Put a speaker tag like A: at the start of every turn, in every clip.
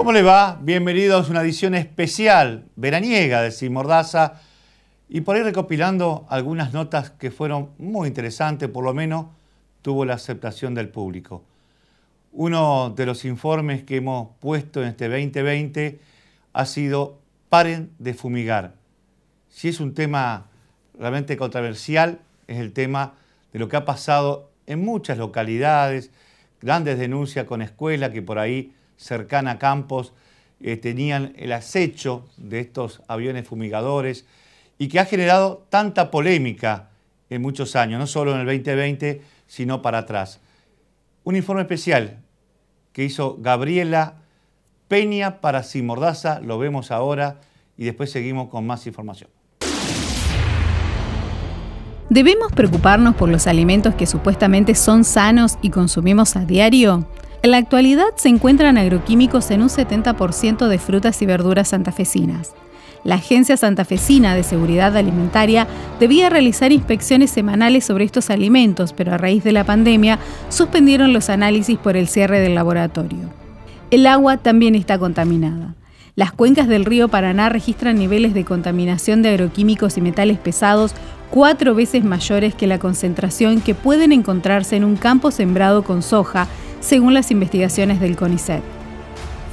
A: ¿Cómo le va? Bienvenidos a una edición especial, veraniega de Sin Mordaza, y por ahí recopilando algunas notas que fueron muy interesantes, por lo menos tuvo la aceptación del público. Uno de los informes que hemos puesto en este 2020 ha sido Paren de fumigar. Si es un tema realmente controversial, es el tema de lo que ha pasado en muchas localidades, grandes denuncias con escuelas que por ahí cercana a Campos, eh, tenían el acecho de estos aviones fumigadores y que ha generado tanta polémica en muchos años, no solo en el 2020, sino para atrás. Un informe especial que hizo Gabriela Peña para Mordaza, lo vemos ahora y después seguimos con más información.
B: ¿Debemos preocuparnos por los alimentos que supuestamente son sanos y consumimos a diario? En la actualidad se encuentran agroquímicos en un 70% de frutas y verduras santafesinas. La Agencia Santafesina de Seguridad Alimentaria debía realizar inspecciones semanales sobre estos alimentos, pero a raíz de la pandemia suspendieron los análisis por el cierre del laboratorio. El agua también está contaminada. Las cuencas del río Paraná registran niveles de contaminación de agroquímicos y metales pesados cuatro veces mayores que la concentración que pueden encontrarse en un campo sembrado con soja, según las investigaciones del CONICET.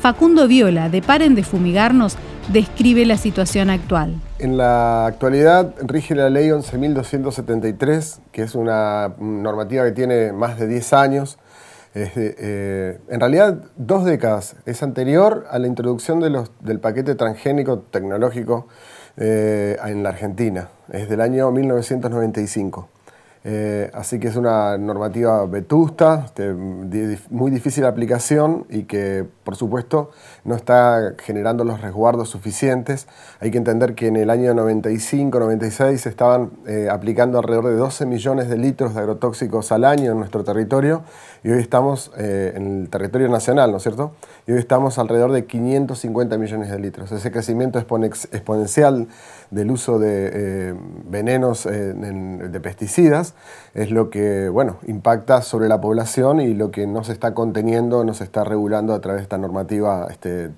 B: Facundo Viola, de Paren de Fumigarnos, describe la situación actual.
C: En la actualidad rige la ley 11.273, que es una normativa que tiene más de 10 años. Eh, en realidad, dos décadas. Es anterior a la introducción del paquete transgénico tecnológico eh, en la Argentina. Es del año 1995. Eh, así que es una normativa vetusta, muy difícil de aplicación y que, por supuesto, no está generando los resguardos suficientes. Hay que entender que en el año 95-96 se estaban eh, aplicando alrededor de 12 millones de litros de agrotóxicos al año en nuestro territorio y hoy estamos eh, en el territorio nacional, ¿no es cierto? Y hoy estamos alrededor de 550 millones de litros. Ese crecimiento exponencial del uso de eh, venenos eh, de pesticidas es lo que, bueno, impacta sobre la población y lo que no se está conteniendo, no se está regulando a través de esta normativa este,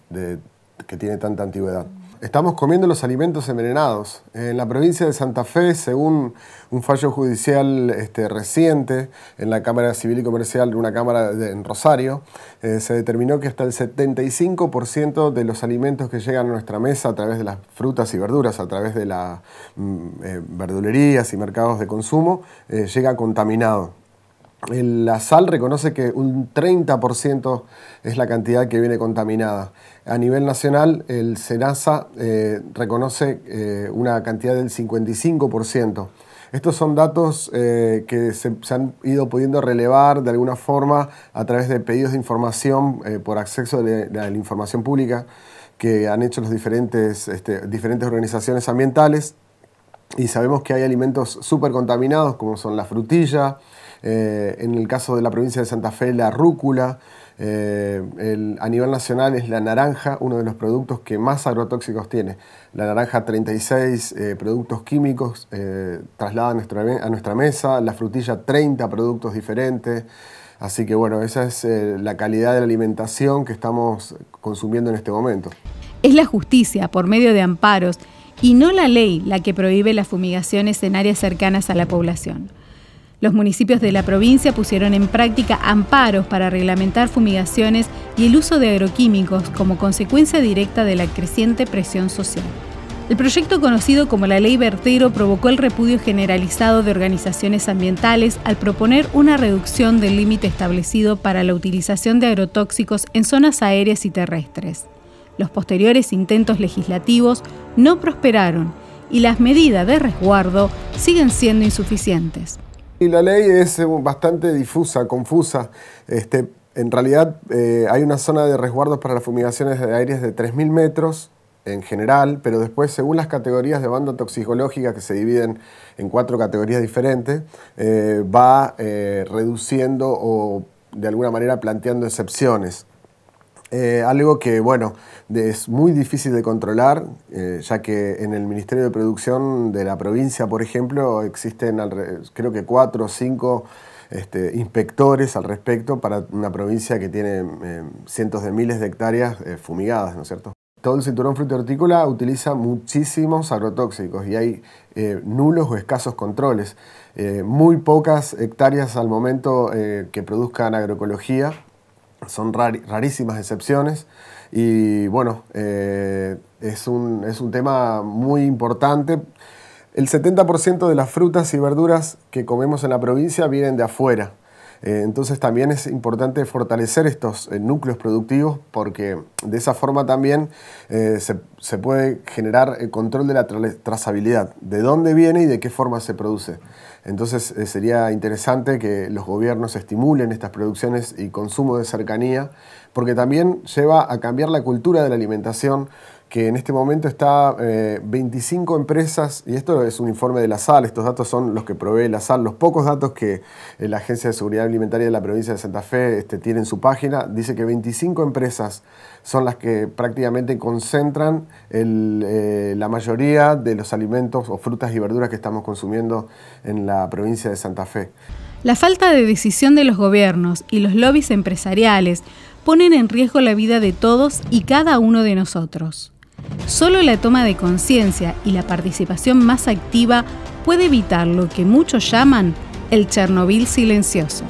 C: que tiene tanta antigüedad estamos comiendo los alimentos envenenados. En la provincia de Santa Fe, según un fallo judicial este, reciente en la Cámara Civil y Comercial de una Cámara en Rosario, eh, se determinó que hasta el 75% de los alimentos que llegan a nuestra mesa a través de las frutas y verduras, a través de las mm, eh, verdulerías y mercados de consumo, eh, llega contaminado la sal reconoce que un 30% es la cantidad que viene contaminada. A nivel nacional, el SENASA eh, reconoce eh, una cantidad del 55%. Estos son datos eh, que se, han ido pudiendo relevar de alguna forma a través de pedidos de información por acceso de la, información pública que han hecho las diferentes, este, diferentes organizaciones ambientales. Y sabemos que hay alimentos súper contaminados como son la frutilla, eh, en el caso de la provincia de Santa Fe la rúcula, eh, a nivel nacional es la naranja, uno de los productos que más agrotóxicos tiene. La naranja 36 eh, productos químicos traslada a nuestra, mesa, la frutilla 30 productos diferentes. Así que bueno, esa es la calidad de la alimentación que estamos consumiendo en este momento.
B: Es la justicia por medio de amparos y no la ley la que prohíbe las fumigaciones en áreas cercanas a la población. Los municipios de la provincia pusieron en práctica amparos para reglamentar fumigaciones y el uso de agroquímicos como consecuencia directa de la creciente presión social. El proyecto conocido como la Ley Vertero provocó el repudio generalizado de organizaciones ambientales al proponer una reducción del límite establecido para la utilización de agrotóxicos en zonas aéreas y terrestres. Los posteriores intentos legislativos no prosperaron y las medidas de resguardo siguen siendo insuficientes.
C: Y la ley es eh, bastante difusa, confusa. Este, en realidad eh, hay una zona de resguardos para las fumigaciones de aires de 3.000 metros en general, pero después según las categorías de banda toxicológica que se dividen en cuatro categorías diferentes, eh, va reduciendo o de alguna manera planteando excepciones. Eh, algo que, bueno, es muy difícil de controlar, eh, ya que en el Ministerio de Producción de la provincia, por ejemplo, existen creo que cuatro o cinco este, inspectores al respecto para una provincia que tiene eh, cientos de miles de hectáreas fumigadas, ¿no es cierto? Todo el cinturón hortícola utiliza muchísimos agrotóxicos y hay nulos o escasos controles. muy pocas hectáreas al momento que produzcan agroecología son rarísimas excepciones. Y bueno, eh, es, un, tema muy importante. El 70% de las frutas y verduras que comemos en la provincia vienen de afuera. Eh, entonces también es importante fortalecer estos eh, núcleos productivos porque de esa forma también se, puede generar el control de la trazabilidad, de dónde viene y de qué forma se produce. Entonces eh, sería interesante que los gobiernos estimulen estas producciones y consumo de cercanía, porque también lleva a cambiar la cultura de la alimentación que en este momento está 25 eh, empresas, y esto es un informe de la SAL, estos datos son los que provee la SAL, los pocos datos que eh, la Agencia de Seguridad Alimentaria de la provincia de Santa Fe este, tiene en su página, dice que 25 empresas son las que prácticamente concentran eh, la mayoría de los alimentos o frutas y verduras que estamos consumiendo en la provincia de Santa Fe.
B: La falta de decisión de los gobiernos y los lobbies empresariales ponen en riesgo la vida de todos y cada uno de nosotros. Solo la toma de conciencia y la participación más activa puede evitar lo que muchos llaman el Chernobyl silencioso.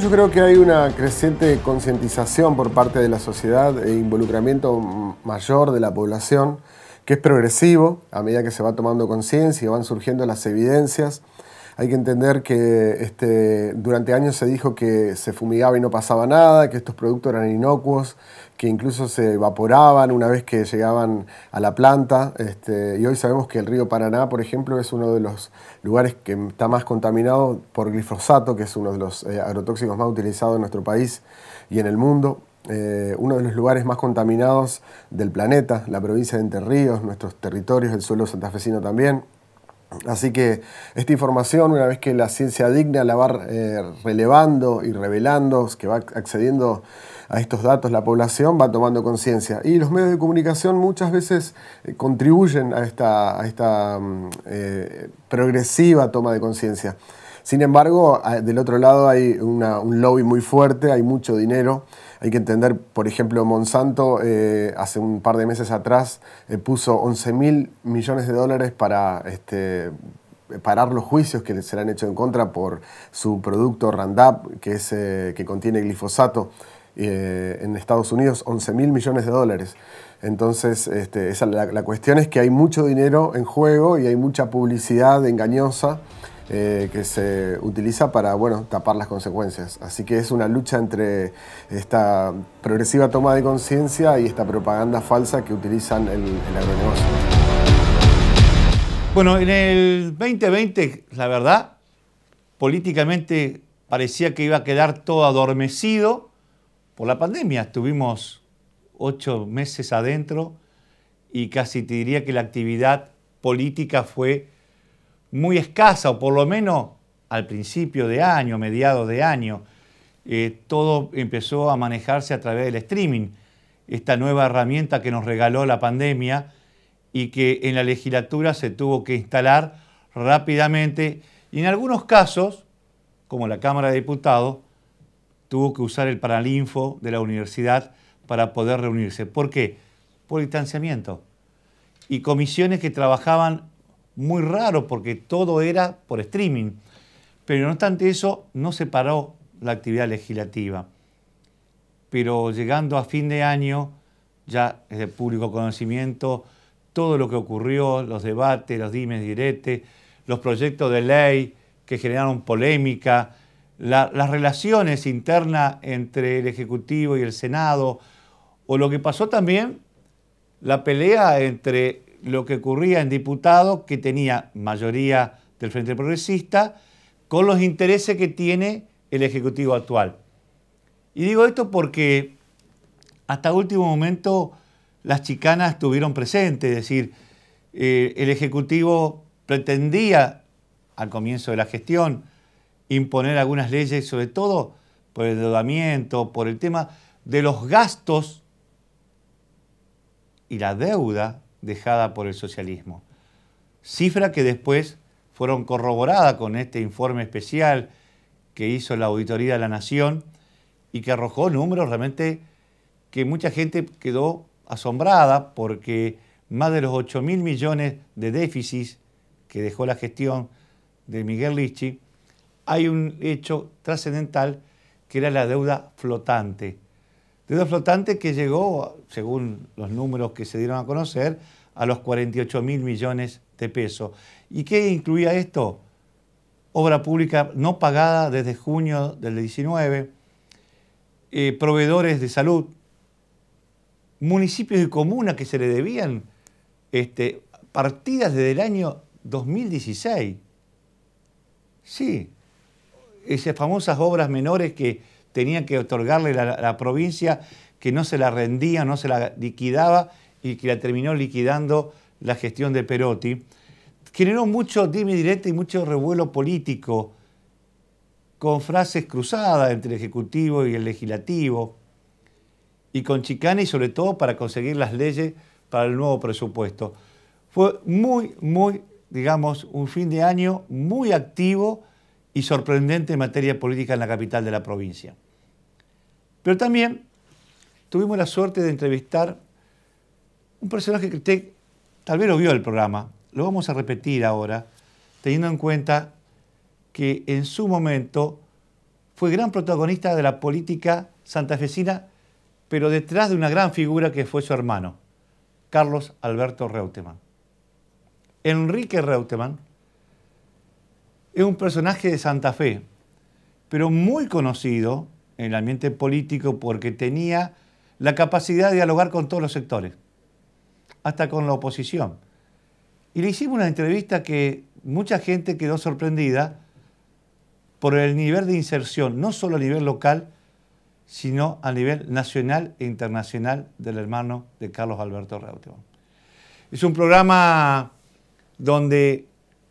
C: Yo creo que hay una creciente concientización por parte de la sociedad e involucramiento mayor de la población, que es progresivo a medida que se va tomando conciencia y van surgiendo las evidencias. Hay que entender que este, durante años se dijo que se fumigaba y no pasaba nada, que estos productos eran inocuos, que incluso se evaporaban una vez que llegaban a la planta. Este, y hoy sabemos que el río Paraná, por ejemplo, es uno de los lugares que está más contaminado por glifosato, que es uno de los eh, agrotóxicos más utilizados en nuestro país y en el mundo. Eh, uno de los lugares más contaminados del planeta, la provincia de Entre Ríos, nuestros territorios, el suelo santafesino también. Así que esta información, una vez que la ciencia digna la va eh, relevando y revelando, que va accediendo a estos datos la población, va tomando conciencia. Y los medios de comunicación muchas veces eh, contribuyen a esta, mm, eh, progresiva toma de conciencia. Sin embargo, del otro lado hay un lobby muy fuerte, hay mucho dinero hay que entender, por ejemplo, Monsanto eh, hace un par de meses atrás eh, puso 11 mil millones de dólares para este, parar los juicios que se le han hecho en contra por su producto Roundup, que, es, eh, que contiene glifosato. en Estados Unidos, 11 mil millones de dólares. Entonces, este, la cuestión es que hay mucho dinero en juego y hay mucha publicidad engañosa eh, que se utiliza para bueno, tapar las consecuencias. Así que es una lucha entre esta progresiva toma de conciencia y esta propaganda falsa que utilizan el, el agronegocio.
A: Bueno, en el 2020, la verdad, políticamente parecía que iba a quedar todo adormecido por la pandemia. Estuvimos ocho meses adentro y casi te diría que la actividad política fue muy escasa, o por lo menos al principio de año, mediados de año, eh, todo empezó a manejarse a través del streaming, esta nueva herramienta que nos regaló la pandemia y que en la legislatura se tuvo que instalar rápidamente y en algunos casos, como la Cámara de Diputados, tuvo que usar el paralinfo de la universidad para poder reunirse. ¿Por qué? Por distanciamiento. Y comisiones que trabajaban muy raro porque todo era por streaming. Pero no obstante eso, no se paró la actividad legislativa. Pero llegando a fin de año, ya es de público conocimiento, todo lo que ocurrió, los debates, los dimes diretes, los proyectos de ley que generaron polémica, las relaciones internas entre el Ejecutivo y el Senado, o lo que pasó también, la pelea entre lo que ocurría en diputados, que tenía mayoría del Frente Progresista, con los intereses que tiene el Ejecutivo actual. Y digo esto porque hasta último momento las chicanas estuvieron presentes, es decir, eh, el Ejecutivo pretendía al comienzo de la gestión imponer algunas leyes, sobre todo por el endeudamiento, por el tema de los gastos y la deuda dejada por el socialismo. Cifra que después fueron corroboradas con este informe especial que hizo la Auditoría de la Nación y que arrojó números realmente que mucha gente quedó asombrada porque más de los 8 mil millones de déficits que dejó la gestión de Miguel Lichi, hay un hecho trascendental que era la deuda flotante. Deuda flotante que llegó según los números que se dieron a conocer, a los 48 mil millones de pesos. ¿Y qué incluía esto? Obra pública no pagada desde junio del 19, eh, proveedores de salud, municipios y comunas que se le debían este, partidas desde el año 2016. Sí, esas famosas obras menores que tenía que otorgarle la provincia que no se la rendía, no se la liquidaba y que la terminó liquidando la gestión de Perotti, generó mucho dime directo y mucho revuelo político, con frases cruzadas entre el Ejecutivo y el Legislativo, y con chicana y sobre todo para conseguir las leyes para el nuevo presupuesto. Fue muy, muy, digamos, un fin de año muy activo y sorprendente en materia política en la capital de la provincia. Pero también tuvimos la suerte de entrevistar un personaje que usted tal vez lo vio el programa, lo vamos a repetir ahora, teniendo en cuenta que en su momento fue gran protagonista de la política santafesina, pero detrás de una gran figura que fue su hermano, Carlos Alberto Reutemann. Enrique Reutemann es un personaje de Santa Fe, pero muy conocido en el ambiente político porque tenía la capacidad de dialogar con todos los sectores, hasta con la oposición. Y le hicimos una entrevista que mucha gente quedó sorprendida por el nivel de inserción, no solo a nivel local, sino a nivel nacional e internacional del hermano de Carlos Alberto Reutemann. Es un programa donde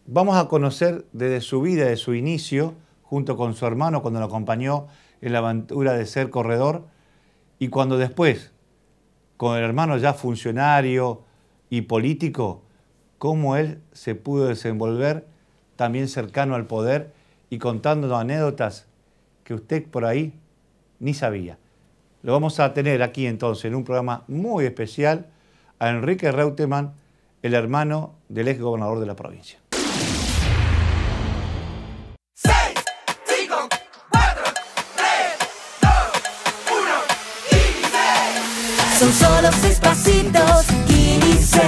A: vamos a conocer desde su vida, desde su inicio, junto con su hermano cuando lo acompañó en la aventura de ser corredor, y cuando después, con el hermano ya funcionario y político, cómo él se pudo desenvolver también cercano al poder y contándonos anécdotas que usted por ahí ni sabía. Lo vamos a tener aquí entonces en un programa muy especial a Enrique Reutemann, el hermano del ex gobernador de la provincia.
C: Son solo
B: seis pasitos, Kini 6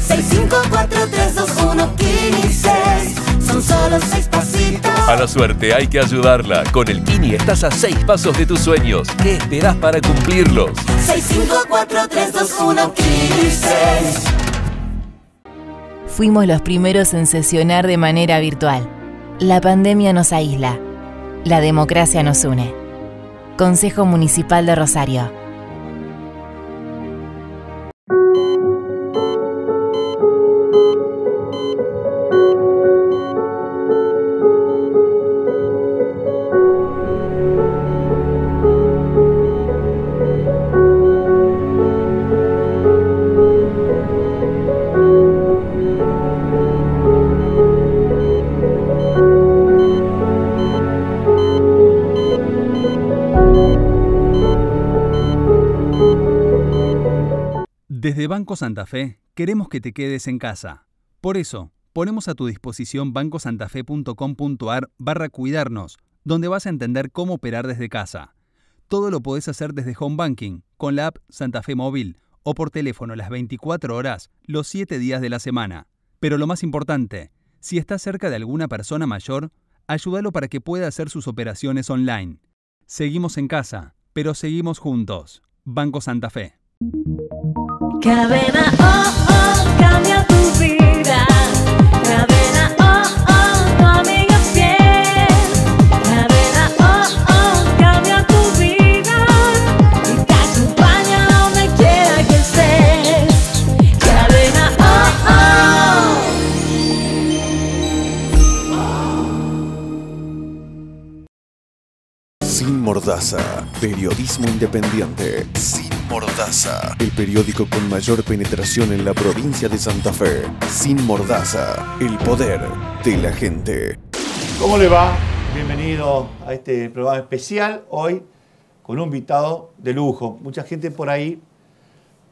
B: 6, 5, 4, 3, 2, 1, Kini 6 Son solo seis pasitos
D: A la suerte hay que ayudarla Con el Kini estás a seis pasos de tus sueños ¿Qué esperas para cumplirlos?
B: 6, 5, 4, 3, 2, 1, Kini 6 Fuimos los primeros en sesionar de manera virtual. La pandemia nos aísla. La democracia nos une. Consejo Municipal de Rosario. Banco Santa Fe, queremos que te quedes en casa. Por eso, ponemos a tu disposición bancosantafe.com.ar barra cuidarnos, donde vas a entender cómo operar desde casa. Todo lo podés hacer desde Home Banking, con la app Santa Fe Móvil o por teléfono las 24 horas, los 7 días de la semana. Pero lo más importante, si estás cerca de alguna persona mayor, ayúdalo para que pueda hacer sus operaciones online. Seguimos en casa, pero seguimos juntos. Banco Santa Fe. Cadena, oh, oh, cambia
C: Mordaza. Periodismo independiente. Sin Mordaza. El periódico con mayor penetración en la provincia de Santa Fe. Sin Mordaza. El poder de la gente.
A: ¿Cómo le va? Bienvenido a este programa especial hoy con un invitado de lujo. Mucha gente por ahí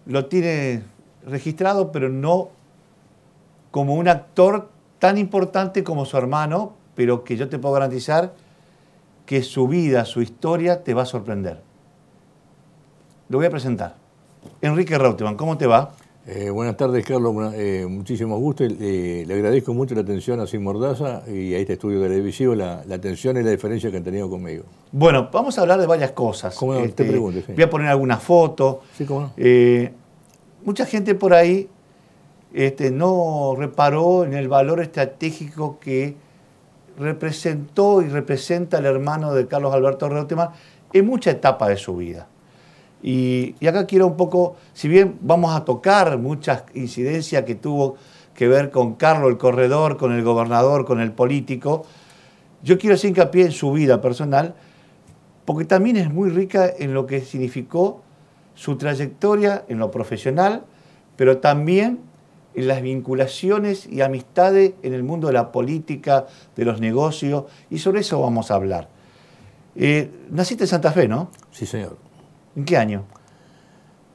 A: lo tiene registrado, pero no como un actor tan importante como su hermano, pero que yo te puedo garantizar que su vida, su historia te va a sorprender. Lo voy a presentar. Enrique
D: Rauteman, ¿cómo te va? Eh, buenas tardes, Carlos. Eh, muchísimo gusto. Eh, le agradezco mucho la atención a Sin Mordaza y a este estudio televisivo, la, atención y la diferencia que han tenido conmigo.
A: Bueno, vamos a hablar de varias cosas. Como este, te pregunto, Voy a poner algunas fotos. Sí, cómo no. mucha gente por ahí este, no reparó en el valor estratégico que representó y representa al hermano de Carlos Alberto Reutemann en mucha etapa de su vida. Y, y, acá quiero un poco, si bien vamos a tocar muchas incidencias que tuvo que ver con Carlos el corredor, con el gobernador, con el político, yo quiero hacer hincapié en su vida personal, porque también es muy rica en lo que significó su trayectoria en lo profesional, pero también ...en las vinculaciones y amistades en el mundo de la política, de los negocios, y sobre eso vamos a hablar. Eh, naciste en Santa Fe, ¿no? Sí, señor. ¿En qué año?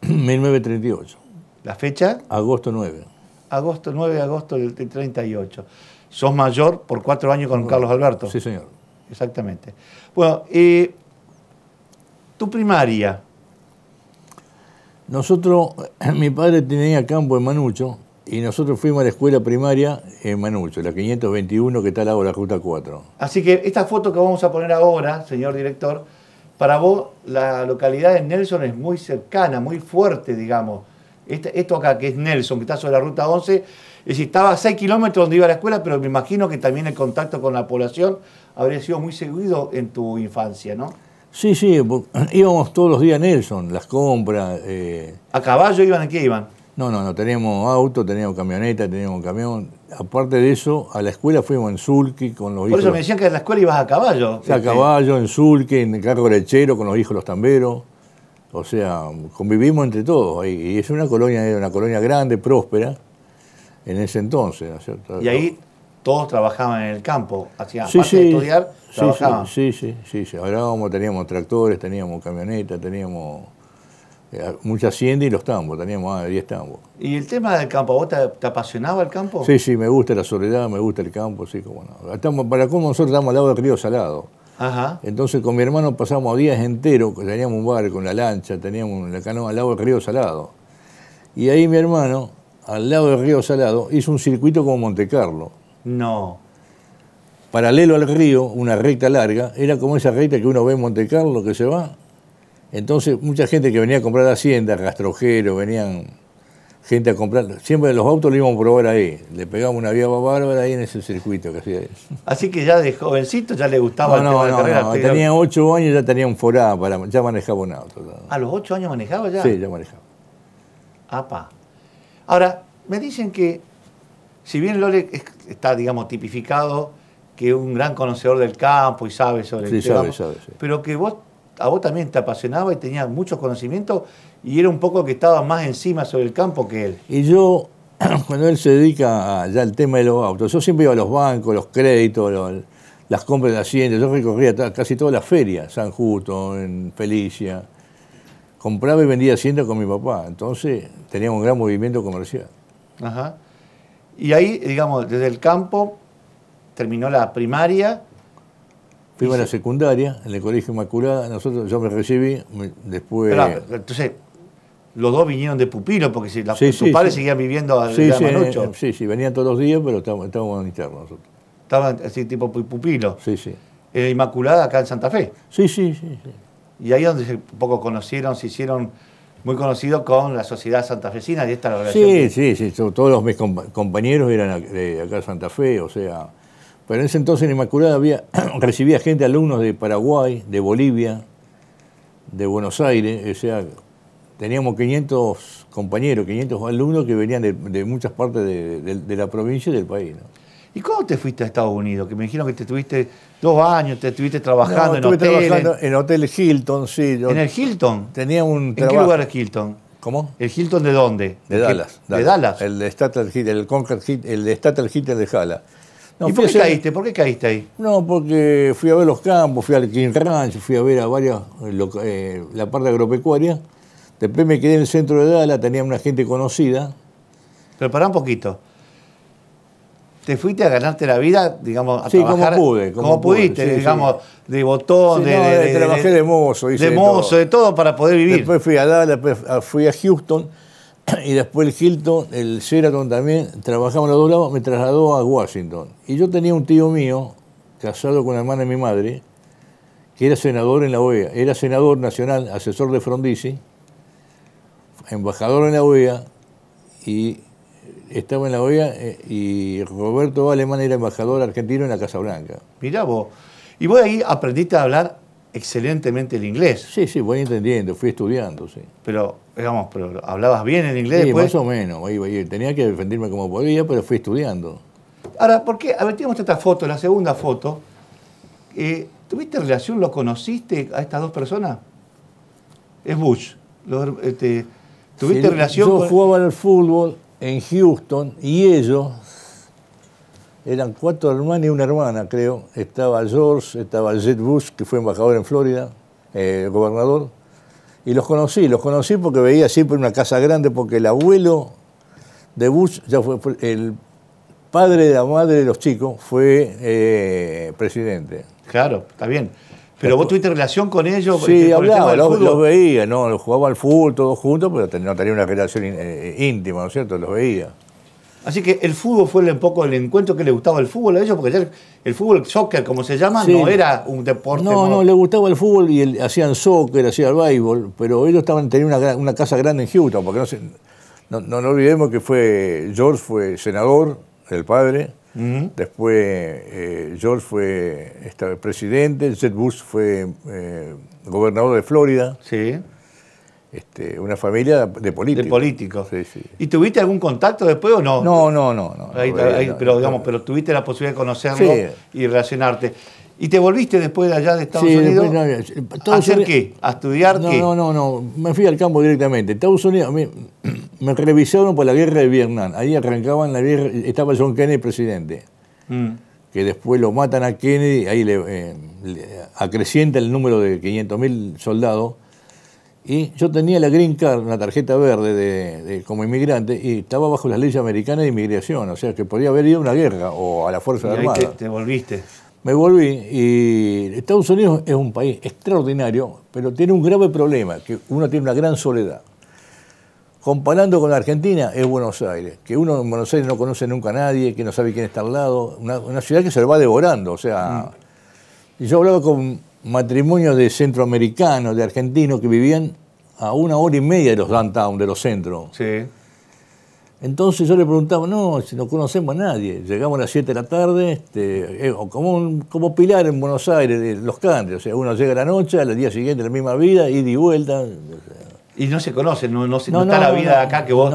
A: 1938. ¿La fecha? Agosto 9. Agosto 9, agosto del 38. Sos mayor por cuatro años con Carlos Alberto. Sí, señor. Exactamente. Bueno, eh,
D: tu primaria. Nosotros, mi padre tenía campo en Manucho y nosotros fuimos a la escuela primaria en Manucho, la 521 que está al lado de la ruta 4.
A: Así que esta foto que vamos a poner ahora, señor director, para vos la localidad de Nelson es muy cercana, muy fuerte, digamos. Este, esto acá que es Nelson, que está sobre la ruta 11, es estaba a 6 kilómetros donde iba la escuela, pero me imagino que también el contacto con la población habría sido muy seguido en tu infancia, ¿no?
D: Sí, sí, íbamos todos los días a Nelson, las compras. Eh, ¿A caballo iban? ¿A qué iban? No, no, no, teníamos auto, teníamos camioneta, teníamos camión. Aparte de eso, a la escuela fuimos en zulki con los hijos. Por eso me decían
A: que en la escuela ibas a caballo. a caballo,
D: en zulki en el lechero, con los hijos los tamberos. O sea, convivimos entre todos. Y es una colonia, era una colonia grande, próspera, en ese entonces. Y ahí
A: todos trabajaban en el campo, hacían sí, estudiar, sí, trabajaban.
D: Sí, sí, sí, sí. Ahora teníamos tractores, teníamos camioneta, teníamos eh, mucha hacienda y los tambos, teníamos más de 10 tambos.
A: ¿Y el tema del campo? ¿Vos te, apasionaba el campo? Sí,
D: sí, me gusta la soledad, me gusta el campo, sí, como no. para cómo nosotros estamos al lado del río Salado. Entonces con mi hermano pasamos días enteros, teníamos un barco, una lancha, teníamos la canoa al lado del río Salado. Y ahí mi hermano, al lado del río Salado, hizo un circuito como Monte Carlo. No. Paralelo al río, una recta larga, era como esa recta que uno ve en Monte Carlo que se va, entonces, mucha gente que venía a comprar hacienda, rastrojeros, venían gente a comprar. Siempre los autos los íbamos a probar ahí. Le pegamos una vía bárbara ahí en ese circuito que hacía.
A: Así que ya de jovencito ya le gustaba no, el tema no, de No, tenía, tenía
D: ocho años ya tenía un forá, para, ya manejaba un auto.
A: ¿A los ocho años manejaba ya? Sí, ya manejaba. Apa. Ahora, me dicen que, si bien Lole está, digamos, tipificado que es un gran conocedor del campo y sabe sobre el tema, sabe, sabe, pero que vos a vos también te apasionaba y tenía muchos conocimientos y era un poco que estaba más
D: encima sobre el campo que él. Y yo, cuando él se dedica ya al tema de los autos, yo siempre iba a los bancos, los créditos, las compras de Hacienda, yo recorría casi todas las ferias, San Justo, en Felicia. Compraba y vendía Hacienda con mi papá, entonces teníamos un gran movimiento comercial. Ajá. Y ahí, digamos, desde el campo
A: terminó la primaria
D: Fui a la secundaria, en el Colegio Inmaculada, nosotros, yo me recibí, después...
A: entonces, los dos vinieron de pupilo, porque si la, sus padres seguían viviendo a sí, eh,
D: Sí, sí, venían todos los días, pero estábamos, estábamos en interno nosotros. Estaban así tipo pupilo. Sí, sí. Eh, Inmaculada acá en Santa Fe. Sí,
A: sí, sí, Y ahí es donde un poco conocieron, se hicieron muy conocidos con la sociedad santafesina y esta relación.
D: Sí, sí, sí. Todos los mis compañeros eran de acá de Santa Fe, o sea, pero en ese entonces en Inmaculada había, recibía gente, alumnos de Paraguay, de Bolivia, de Buenos Aires, o sea, teníamos 500 compañeros, 500 alumnos que venían de, muchas partes de, la provincia y del país.
A: ¿Y cómo te fuiste a Estados Unidos? Que me dijeron que te tuviste dos años, te estuviste trabajando no, en hoteles. trabajando
D: en Hotel Hilton, sí. ¿En el Hilton? Tenía un ¿En qué lugar es Hilton? ¿Cómo? ¿El Hilton de dónde? De Dallas, ¿De Dallas? El de Stater Hilton, el de Statal de Jala. ¿Y por qué caíste? ¿Por qué caíste ahí? No, porque fui a ver los campos, fui al King Ranch, fui a ver a varias, eh, eh, la parte agropecuaria. Después me quedé en el centro de Dallas, tenía una gente conocida. Pero pará un poquito. Te fuiste a
A: ganarte la vida, digamos, a sí, como pude. Como, pudiste, digamos, de botón, de, eh, de, Trabajé de
D: mozo, hice De mozo, de todo. para poder vivir. Después fui a Dala, ah, fui a Houston y después el Hilton, el Sheraton también, trabajamos los dos lados, me trasladó a Washington. Y yo tenía un tío mío, casado con la hermana de mi madre, que era senador en la OEA, era senador nacional, asesor de Frondizi, embajador en la OEA, y estaba en la OEA, eh, y Roberto Alemán era embajador argentino en la Casa Blanca. Mirá vos, y vos ahí aprendiste a hablar excelentemente el inglés. Sí, sí, voy entendiendo, fui estudiando, sí. Pero, digamos, pero ¿hablabas bien el inglés sí, más o menos, tenía que defenderme como podía, pero fui estudiando. Ahora, ¿por qué? A ver, tenemos esta foto, la segunda foto. Eh, ¿Tuviste relación, lo conociste
A: a estas dos personas?
D: Es Bush. Este, ¿Tuviste relación? Yo con... jugaba al fútbol en Houston y ellos eran cuatro hermanos y una hermana, creo. Estaba George, estaba Jet Bush, que fue embajador en Florida, eh, gobernador. Y los conocí, los conocí porque veía siempre una casa grande, porque el abuelo de Bush, ya fue el padre de la madre de los chicos, fue eh, presidente. Claro, está bien. Pero vos tuviste relación
A: con ellos. Sí, este, hablaba, los,
D: veía, ¿no? jugaba al fútbol todos juntos, pero no tenía una relación eh, íntima, ¿no es cierto? Los veía. Así que el fútbol fue un poco el encuentro que le gustaba
A: el fútbol a ellos, porque el, fútbol, el soccer, como se llama, no era un deporte. No, no, le
D: gustaba el fútbol y el, hacían soccer, hacían béisbol, pero ellos estaban, tenían una, casa grande en Houston, porque no, no, no, olvidemos que fue George fue senador, el padre, después eh, George fue presidente, Jeb Bush fue eh, gobernador de Florida. Sí. Este, una familia de políticos.
A: ¿Y tuviste algún contacto después o no? No, no, no.
D: pero digamos, pero tuviste
A: la posibilidad de conocerlo y relacionarte.
D: ¿Y te volviste después de allá de Estados Unidos? ¿A hacer qué? ¿A estudiar qué? No, no, no. Me fui al campo directamente. Estados Unidos me, me revisaron por la guerra de Vietnam. Ahí arrancaban la guerra. Estaba John Kennedy presidente. Mm. Que después lo matan a Kennedy. Ahí le, eh, acrecienta el número de 500.000 soldados y yo tenía la green card, una tarjeta verde de, como inmigrante, y estaba bajo las leyes americanas de inmigración, o sea que podía haber ido a una guerra o a la Fuerza y ahí Armada. Te, volviste. Me volví y Estados Unidos es un país extraordinario, pero tiene un grave problema, que uno tiene una gran soledad. Comparando con la Argentina, es Buenos Aires, que uno en Buenos Aires no conoce nunca a nadie, que no sabe quién está al lado, una, ciudad que se lo va devorando, o sea... Mm. Y yo hablaba con matrimonios de centroamericanos, de argentinos que vivían a una hora y media de los downtown, de los centros. Entonces yo le preguntaba, no, no conocemos a nadie. Llegamos a las 7 de la tarde, este, eh, como, como Pilar en Buenos Aires, los cantos, O sea, uno llega a la noche, al día siguiente la misma vida, y y vuelta.
A: Y no se conocen,
D: no, no, está la vida acá que vos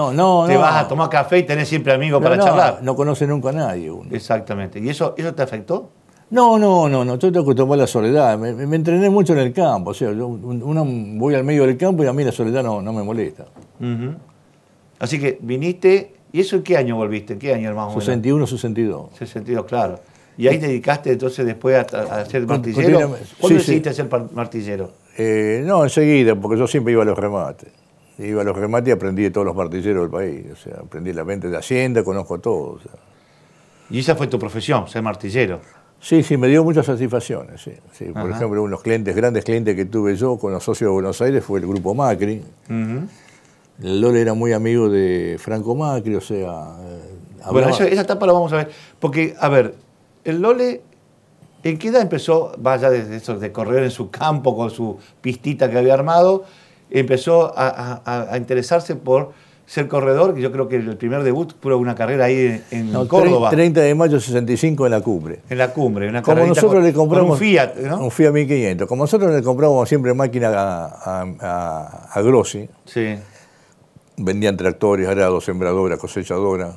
A: te vas a tomar café y tenés siempre amigos para charlar.
D: No conoce nunca a nadie
A: Exactamente.
D: ¿Y eso, eso te afectó? No, no, no, no, yo estoy acostumbrado a la soledad. Me, entrené mucho en el campo. O sea, yo uno voy al medio del campo y a mí la soledad no, me molesta. Así que viniste. ¿Y eso en qué año volviste? qué año, hermano? 61, 62. 62,
A: claro. ¿Y ahí dedicaste entonces después a, ser martillero? ¿Cuándo sí, decidiste ser martillero?
D: Eh, no, enseguida, porque yo siempre iba a los remates. Iba a los remates y aprendí de todos los martilleros del país. O sea, aprendí la mente de Hacienda, conozco a todos. ¿Y esa fue tu profesión, ser martillero? Sí, sí, me dio muchas satisfacciones. Sí, Por ejemplo, unos clientes, grandes clientes que tuve yo con los socios de Buenos Aires fue el grupo Macri. El Lole era muy amigo de Franco Macri, o sea. Eh, bueno, esa,
A: etapa la vamos a ver. Porque, a ver, el Lole, ¿en qué edad empezó? Vaya desde eso, de correr en su campo con su pistita que había armado, empezó a interesarse por ser corredor, yo creo que el primer debut fue una carrera ahí en Córdoba.
D: 30 de mayo 65 en la cumbre. En la cumbre, una Como nosotros le compramos un Fiat, Un Fiat 1500. Como nosotros le compramos siempre máquina a, Grossi. Sí. Vendían tractores, arados, sembradoras, cosechadoras.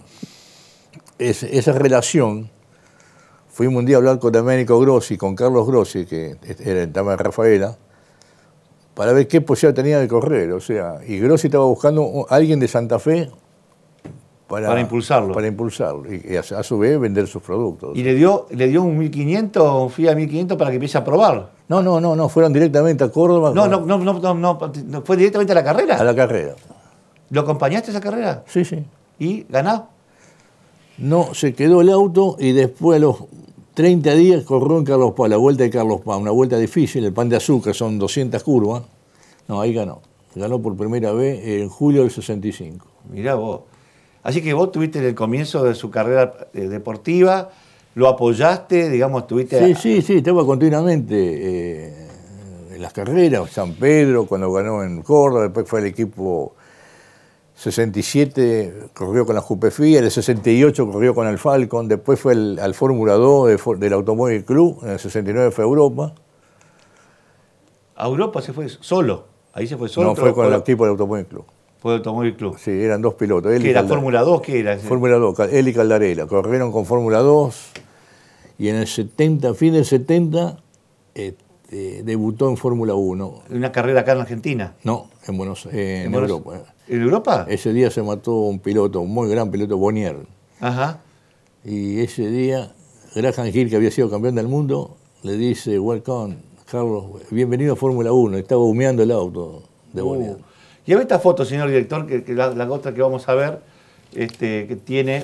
D: esa relación. Fuimos un día a hablar con Domenico Grossi, con Carlos Grossi, que era el tema de Rafaela, para ver qué posibilidad tenía de correr. O sea, y Grossi estaba buscando a alguien de Santa Fe para, impulsarlo. Para impulsarlo y, a, su vez vender sus productos. ¿Y le
A: dio, le dio un 1.500, un FIA 1.500 para que empiece a probar?
D: No, no, no, no, fueron directamente a Córdoba. No, no,
A: no, no, no, fue directamente a la carrera. A la carrera. ¿Lo acompañaste
D: a esa carrera? Sí, sí. ¿Y ganó? No, se quedó el auto y después los 30 días corrió Carlos Paz, la vuelta de Carlos Paz, una vuelta difícil, el pan de azúcar, son 200 curvas. No, ahí ganó. Ganó por primera vez en julio del 65. Mirá vos. Así que vos tuviste el comienzo de su carrera eh, deportiva,
A: lo apoyaste, digamos, tuviste... Sí, sí,
D: sí, estaba continuamente eh, en las carreras, San Pedro, cuando ganó en Córdoba, después fue el equipo 67 corrió con la Jupefía, en el 68 corrió con el Falcon, después fue al Fórmula 2 del Automóvil Club, en el 69 fue a Europa.
A: ¿A Europa se fue solo? Ahí se fue solo. No, fue con el equipo
D: del Automóvil Club. Fue el Automóvil Club. Sí, eran dos pilotos. Él ¿Qué era Fórmula 2? ¿Qué era? Fórmula 2, él y Caldarela. Corrieron con Fórmula 2 y en el 70, fin del 70, este, debutó en Fórmula 1.
A: ¿Una carrera acá en Argentina?
D: No, en Buenos Aires, en, Europa. ¿En Europa? Ese día se mató un piloto, un muy gran piloto, Bonier. Ajá. Y ese día, Graham Hill, que había sido campeón del mundo, le dice, welcome, Carlos, bienvenido a Fórmula 1. Estaba humeando el auto de uh. Bonier. Y esta foto, señor director, que, la,
A: otra que vamos a ver, este, que tiene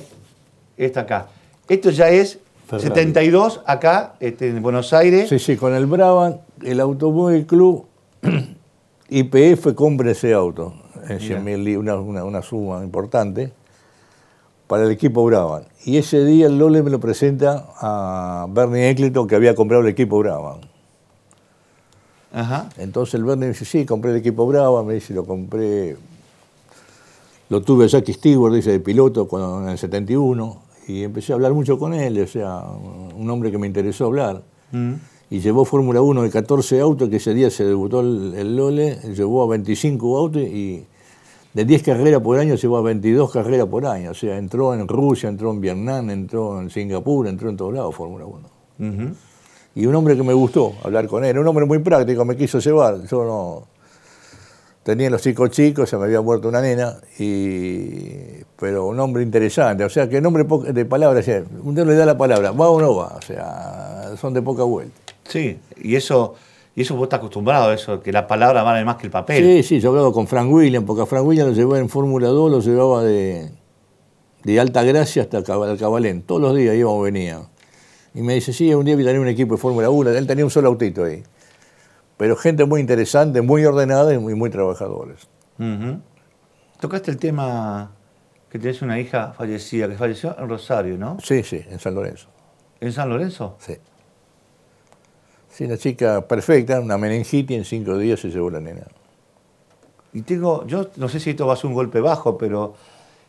A: esta acá. Esto ya es
D: 72 acá, este, en Buenos Aires. Sí, sí, con el Brabant, el Automóvil Club, YPF compra ese auto una, una, suma importante, para el equipo Brabant. Y ese día el Lole me lo presenta a Bernie Eccleton, que había comprado el equipo Brabant. Entonces el Bernie dice, sí, compré el equipo Brabant, me dice, lo compré, lo tuve Jackie Stewart, dice, de piloto cuando, en el 71, y empecé a hablar mucho con él, o sea, un hombre que me interesó hablar. Mm. y llevó Fórmula 1 de 14 autos, que ese día se debutó el, Lole, llevó a 25 autos y de 10 carreras por año se llegó a 22 carreras por año. O sea, entró en Rusia, entró en Vietnam, entró en Singapur, entró en todos lados Fórmula 1. Y un hombre que me gustó hablar con él, un hombre muy práctico, me quiso llevar. Yo no. Tenía los chicos chicos, se me había muerto una nena, y... pero un hombre interesante. O sea, que nombre de palabras, eh, un día le da la palabra, va o no va. O sea, son de poca vuelta. Sí, y eso y eso vos estás acostumbrado
A: a eso, que la palabra vale más que el papel. Sí,
D: sí, yo hablaba con Frank William, porque a Frank William lo llevaba en Fórmula 2, lo llevaba de, Alta Gracia hasta el Cabalén. Todos los días íbamos, venía. Y me dice, sí, un día tenía un equipo de Fórmula 1, él tenía un solo autito ahí. Pero gente muy interesante, muy ordenada y muy, muy trabajadores.
A: Tocaste el tema que tienes una hija fallecida, que falleció en Rosario, ¿no?
D: Sí, sí, en San Lorenzo.
A: ¿En San Lorenzo? Sí.
D: Sí, una chica perfecta, una meningitis, en cinco días se llevó la nena. Y tengo, yo no sé si esto va a ser un golpe bajo,
A: pero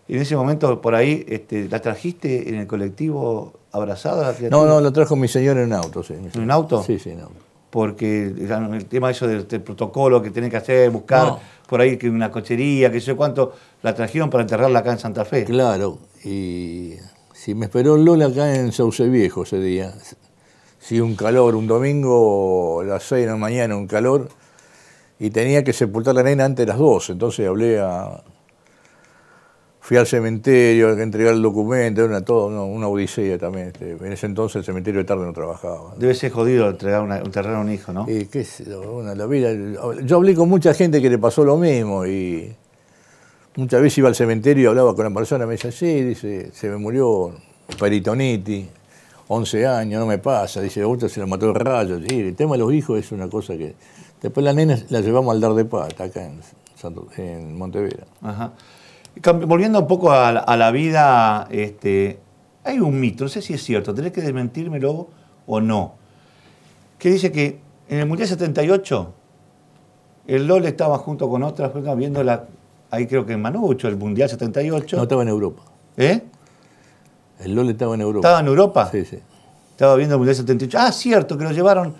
A: en ese momento por ahí, este, ¿la trajiste en el colectivo abrazada? no,
D: no, la trajo mi señor en un auto, sí. ¿En un auto? Sí,
A: sí, no Porque el tema eso del, protocolo que tenés que hacer, buscar por ahí que una cochería, que sé cuánto, la trajeron
D: para enterrarla acá en Santa Fe. Claro, y si me esperó Lola acá en Sauce Viejo ese día, Sí, un calor, un domingo a las 6 de la mañana, un calor. Y tenía que sepultar a la nena antes de las 2, entonces hablé a... Fui al cementerio, que entregar el documento, una, todo, una odisea también. Este, en ese entonces el cementerio de tarde no trabajaba. Debe ser jodido entregar un terreno a un hijo, ¿no? yo hablé con mucha gente que le pasó lo mismo y muchas veces iba al cementerio y hablaba con la persona, me decía, sí, se me murió peritonitis 11 años, no me pasa. Dice, se lo mató el rayo. Sí, el tema de los hijos es una cosa que... Después la nena la llevamos al dar de pata, acá en, Santo, Montevera.
A: Volviendo un poco a, la vida, este, hay un mito, no sé si es cierto, tenés que desmentírmelo o no, que dice que en el Mundial 78 el LOL estaba junto con otras personas viendo la, ahí creo que en Manucho, el Mundial 78. No, estaba en Europa. ¿Eh? El LoL estaba en Europa. ¿Estaba en Europa? Sí, sí. Estaba viendo el Mundial 78. Ah, cierto, que lo llevaron.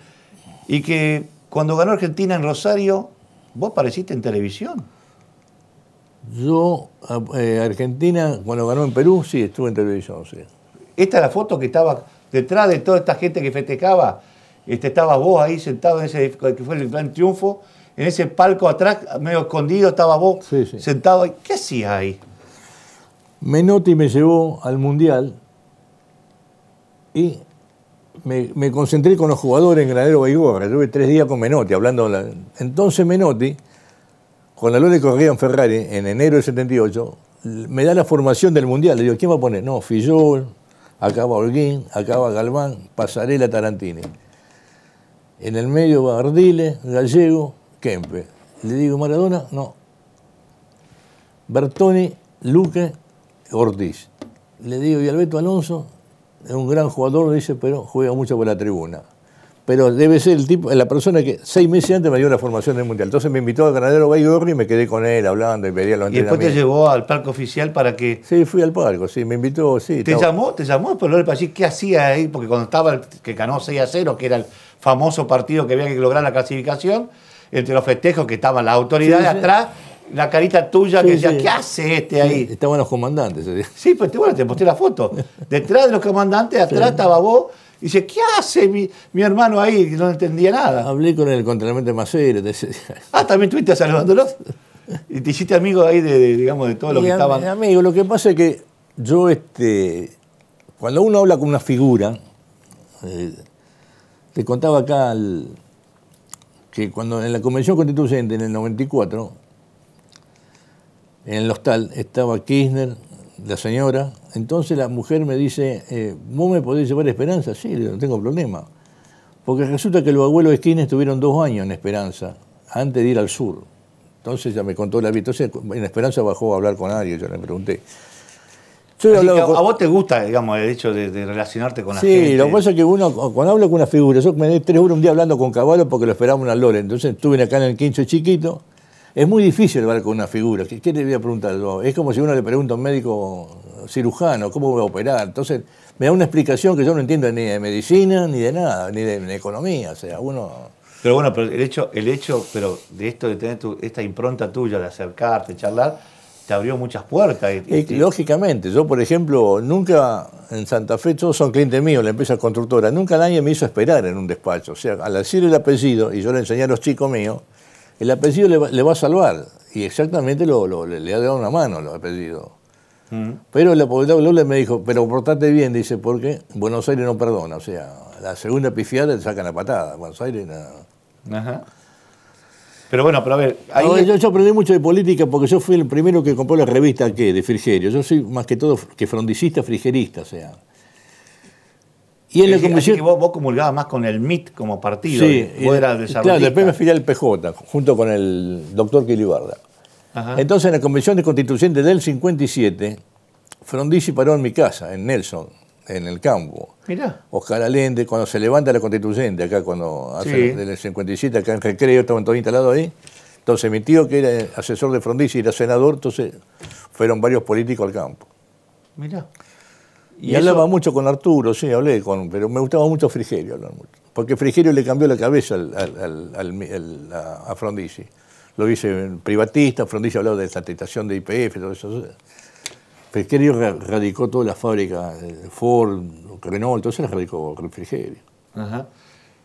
A: Y que cuando ganó Argentina
D: en Rosario, vos apareciste en televisión. Yo, eh, Argentina, cuando ganó en Perú, sí, estuve en televisión, sí. Esta es la foto que estaba
A: detrás de toda esta gente que festejaba. Este, estabas vos ahí sentado en ese, que fue el gran triunfo, en ese palco atrás, medio escondido, estaba vos sentado ahí. ¿Qué hacías ahí?
D: Menotti me llevó al Mundial y me, concentré con los jugadores en Granero Baigorra. Estuve tres días con Menotti hablando. Entonces Menotti, con la Lore Correa en Ferrari en enero del 78, me da la formación del Mundial. Le digo, ¿quién va a poner? No, Fillol, acaba Holguín, acaba va Galván, Pasarela, Tarantini. En el medio va Ardile, Gallego, Kempe. Le digo, Maradona, no. Bertoni, Luque, Ortiz. Le digo, y Alberto Alonso es un gran jugador, dice, pero juega mucho por la tribuna. Pero debe ser el tipo, la persona que seis meses antes me dio la formación del Mundial. Entonces me invitó al ganadero Baigorri y me quedé con él hablando y pedía los ¿Y después te llevó al parque oficial para que...? Sí, fui al parque, sí, me invitó, sí. ¿Te llamó?
A: ¿Te llamó pero
D: para decir qué hacía
A: ahí? Porque cuando estaba, el, que ganó 6 a 0, que era el famoso partido que había que lograr la clasificación, entre los festejos que estaban las autoridades atrás la carita tuya que decía, ¿qué hace este
D: ahí? estaban los comandantes. Sí, pues bueno, te posté la foto. Detrás de los comandantes, atrás estaba vos. Y dice, ¿qué hace mi, hermano ahí? Y no entendía nada. Hablé con el de Macero.
A: Ah, también estuviste saludándolos. Y te hiciste amigo ahí de, digamos, de todo lo que estaban.
D: Amigo, lo que pasa es que yo, este, cuando uno habla con una figura, eh, te contaba acá que cuando en la Convención Constituyente, en el 94, en el hostal estaba Kirchner, la señora. Entonces la mujer me dice, eh, ¿vos me podés llevar a Esperanza? Sí, no tengo problema. Porque resulta que los abuelos de Kirchner estuvieron dos años en Esperanza, antes de ir al sur. Entonces ya me contó la vida. Entonces en Esperanza bajó a hablar con alguien, yo le pregunté. A
A: vos te gusta, digamos, el hecho de, relacionarte con la sí, gente. Sí, lo que pasa
D: es que uno, cuando hablo con una figura, yo me di tres horas un día hablando con Caballo porque lo esperaba una Lore. Entonces estuve acá en el quincho chiquito es muy difícil hablar con una figura. ¿Qué, le voy a preguntar yo? Es como si uno le pregunta a un médico cirujano, ¿cómo voy a operar? Entonces, me da una explicación que yo no entiendo ni de medicina, ni de nada, ni de, economía. O sea, uno. Pero bueno, pero el hecho, el hecho
A: pero de esto de tener esta impronta tuya, de acercarte, charlar, te abrió muchas puertas.
D: Eh, lógicamente, yo por ejemplo, nunca en Santa Fe, todos son clientes míos, la empresa constructora, nunca nadie me hizo esperar en un despacho. O sea, al decir el apellido, y yo le enseñé a los chicos míos, el apellido le va, a salvar. Y exactamente lo, le, ha dado una mano el apellido. Mm. Pero la pobreza me dijo, pero portate bien, dice, porque Buenos Aires no perdona. O sea, la segunda pifiada le sacan la patada. Buenos Aires no. Pero bueno, pero a ver. yo, aprendí mucho de política porque yo fui el primero que compró la revista que de Frigerio. Yo soy más que todo que frondicista, frigerista, o sea.
A: Y en la comisión... que vos, comulgabas más con el MIT como partido. Eh, claro, después
D: me fui al PJ, junto con el doctor Quilibarda. Entonces, en la Convención de Constituyente del 57, Frondizi paró en mi casa, en Nelson, en el campo. Mirá. Oscar Alende, cuando se levanta la Constituyente, acá cuando hace el 57, acá en Recreo, estaban todos instalados ahí. Entonces, mi tío, que era asesor de Frondizi, era senador, entonces fueron varios políticos al campo. Mirá. Y, hablaba mucho con Arturo, sí, hablé con, pero me gustaba mucho Frigerio hablar mucho. Porque Frigerio le cambió la cabeza al, a Frondizi. Lo dice privatista, Frondizi hablaba de estatización de IPF, todo eso. Frigerio radicó toda la fábrica, eh, Ford, Renault, todo eso radicó Frigerio. Ajá.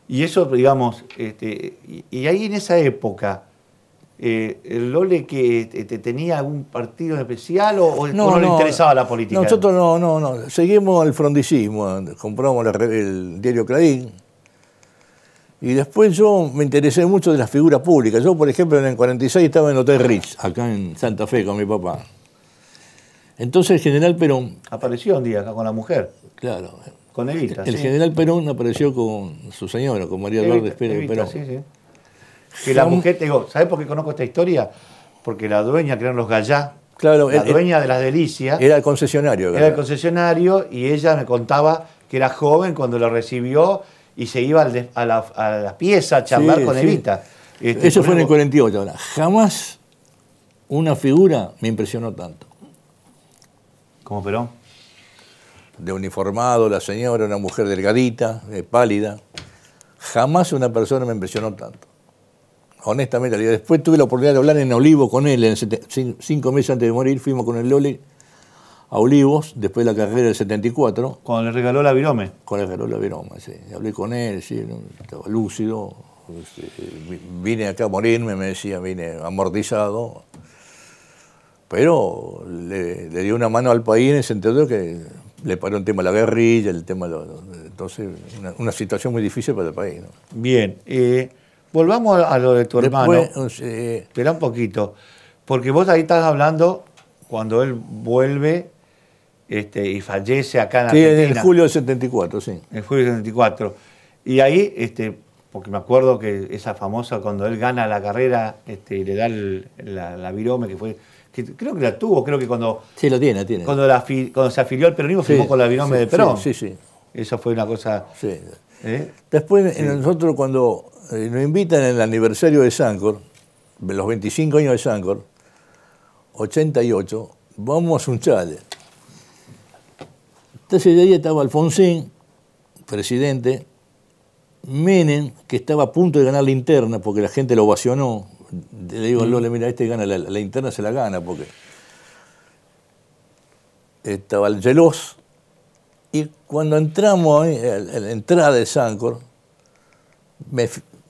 D: Y eso, digamos, este, y, y ahí en esa época,
A: eh, el Lole que eh, tenía algún partido especial o, no, le interesaba la política? Nosotros
D: no, no, no. Seguimos al frondicismo, compramos el, diario Clarín. Y después yo me interesé mucho de las figuras públicas. Yo, por ejemplo, en el 46 estaba en Hotel Rich acá en Santa Fe, con mi papá. Entonces el general Perón... Apareció un día acá con la mujer. Claro. Con Evita. El general Perón apareció con su señora, con María Dolores Pérez Perón. Que la mujer,
A: te digo, ¿sabes por qué conozco esta historia?
D: Porque la dueña, que los Gallá, claro, la eh, eh, dueña
A: de las delicias.
D: Era el concesionario. Era el
A: concesionario y ella me contaba que era joven cuando lo recibió y se iba a, la, piezas pieza a charlar con Evita. Este, Eso fue en el
D: 48. Ahora, jamás una figura me impresionó tanto. ¿Cómo Perón? De uniformado, la señora, una mujer delgadita, eh, pálida. Jamás una persona me impresionó tanto honestamente. Después tuve la oportunidad de hablar en Olivo con él, cinco meses antes de morir, fuimos con el Loli a Olivos, después de la carrera del 74.
A: Cuando le regaló la virome.
D: Cuando le regaló la virome, sí. Hablé con él, sí, estaba lúcido. Este, vine acá a morirme, me decía, vine amortizado. Pero le, dio una mano al país en ese sentido que le paró un tema la guerrilla, el tema de... Entonces, una, situación muy difícil para el país. Bien. Eh, Volvamos a lo de tu hermano. Eh,
A: Espera un poquito. Porque vos ahí estás hablando cuando él vuelve este, y fallece acá en Argentina. Sí, en el julio del 74, sí. En julio del 74. Y ahí, este, porque me acuerdo que esa famosa, cuando él gana la carrera este, y le da la, virome, que fue. creo que la tuvo, creo que cuando. Sí, lo tiene, tiene. Cuando, se afilió al peronismo, firmó con la virome de Perón. Sí, sí. Eso fue una cosa.
D: Sí. ¿eh? Después, nosotros cuando eh, nos invitan en el aniversario de Sancor, los 25 años de Sancor, 88, vamos a un chale. Entonces de ahí estaba Alfonsín, presidente, Menem, que estaba a punto de ganar la interna, porque la gente lo ovacionó. Le digo a mm. mira, este gana la, interna, se la gana, porque estaba el Gelos. Y cuando entramos a la entrada de Sancor, me,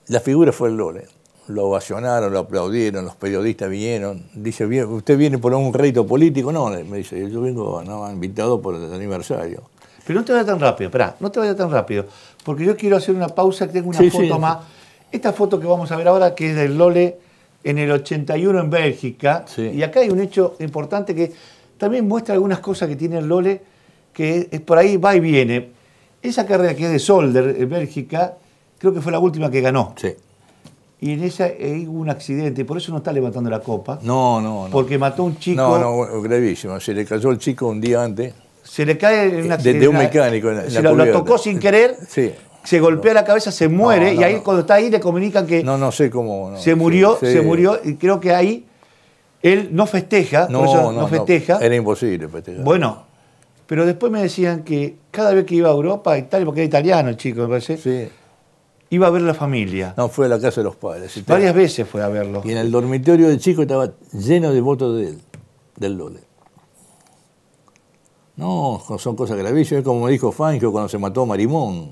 D: la figura fue el Lole. Lo ovacionaron, lo aplaudieron, los periodistas vinieron. Dice, ¿usted viene por algún reto político? No, me dice, yo vengo invitado por el aniversario. Pero no te vayas tan rápido, espera, no te vaya tan rápido, porque yo quiero hacer una pausa, que tengo una foto más. Esta foto que vamos a ver ahora, que es del
A: Lole en el 81 en Bélgica, y acá hay un hecho importante que también muestra algunas cosas que tiene el Lole, que es, por ahí va y viene. Esa carrera que es de Solder, en Bélgica, creo que fue la última que ganó. Sí. Y en esa eh, hubo un accidente, por eso no está levantando la copa.
D: No, no, no. Porque mató un chico. No, no, gravísimo. Se le cayó el chico un día antes.
A: Se le cae
D: en una eh, De, un mecánico. la, se lo, tocó
A: sin querer. Sí. Se golpea la cabeza, se muere. y ahí, cuando está ahí, le comunican que. No, no sé cómo. se murió, se murió. Y creo que ahí él no festeja. No, por no, festeja.
D: Era imposible festejar. Bueno,
A: pero después me decían que cada vez que iba a Europa, Italia, porque era
D: italiano el chico, me parece. Sí iba a ver la familia. No, fue a la casa de los padres. Varias veces fue a verlo. Y en el dormitorio del chico estaba lleno de votos de él, del Lole. No, son cosas gravísimas, como me dijo Fangio cuando se mató Marimón.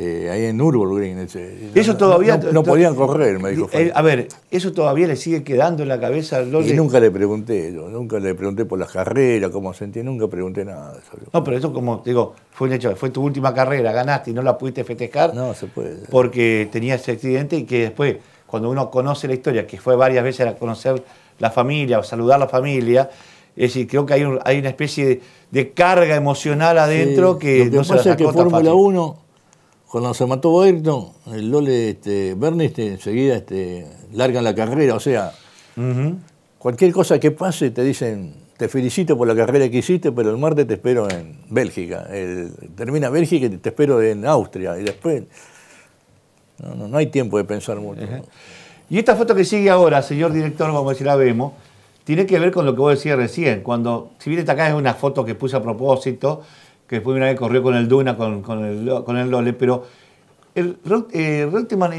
D: Eh, ahí en Nürburgring. Green. Eso todavía... No, podían correr, me dijo. Eh, a ver, ¿eso todavía le sigue quedando en la cabeza? y nunca le pregunté, nunca le pregunté por las carreras, cómo sentí, nunca pregunté nada. No, pero eso como, digo, fue un hecho, fue tu última carrera,
A: ganaste y no la pudiste festejar. No, se puede. Porque tenía ese accidente y que después, cuando uno conoce la historia, que fue varias veces a conocer la familia o saludar la familia, es
D: decir, creo que hay, una especie de, carga emocional adentro que, no que Fórmula 1 cuando se mató Ayrton, el Lole este, este, enseguida este, largan la carrera. O sea, cualquier cosa que pase te dicen, te felicito por la carrera que hiciste, pero el martes te espero en Bélgica. termina Bélgica y te espero en Austria. Y después. No, no, no hay tiempo de pensar mucho.
A: Y esta foto que sigue ahora, señor director, vamos a decir, la vemos, tiene que ver con lo que vos decías recién. Cuando, si bien esta acá es una foto que puse a propósito, que después una vez corrió con el Duna, con, el, Lole, pero el, eh,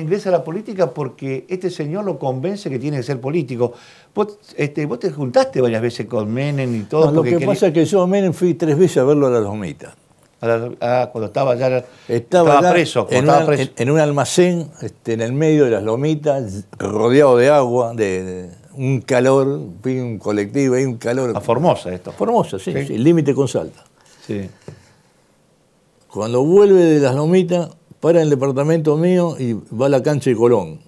A: ingresa a la política porque este señor lo convence que tiene que ser político. Vos, este, vos te juntaste varias veces con Menem y
D: todo. lo que pasa es que yo a Menem fui tres veces a verlo a las lomitas. ah, cuando estaba ya estaba, preso, en, estaba En, un almacén este, en el medio de las lomitas, rodeado de agua, de, un calor, un colectivo, hay un calor. A Formosa esto. Formosa, sí, el límite con Salta. Sí. Cuando vuelve de las lomitas, para en el departamento mío y va a la cancha de Colón.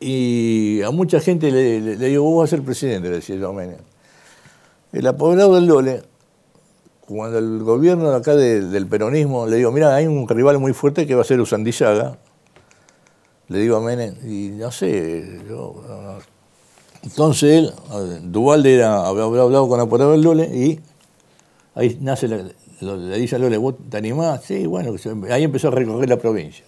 D: Y a mucha gente le, digo, vos vas a ser presidente, le decía yo a Menem. El apoderado del Lole, cuando el gobierno acá del peronismo le digo, mira, hay un rival muy fuerte que va a ser Usandillaga, le digo a Menem, y no sé, yo, entonces él, eh, Duvalde había hablado con el apoderado del Lole y ahí nace la, le dice a Lola, ¿vos te animás? Sí, bueno, ahí empezó a recorrer la provincia.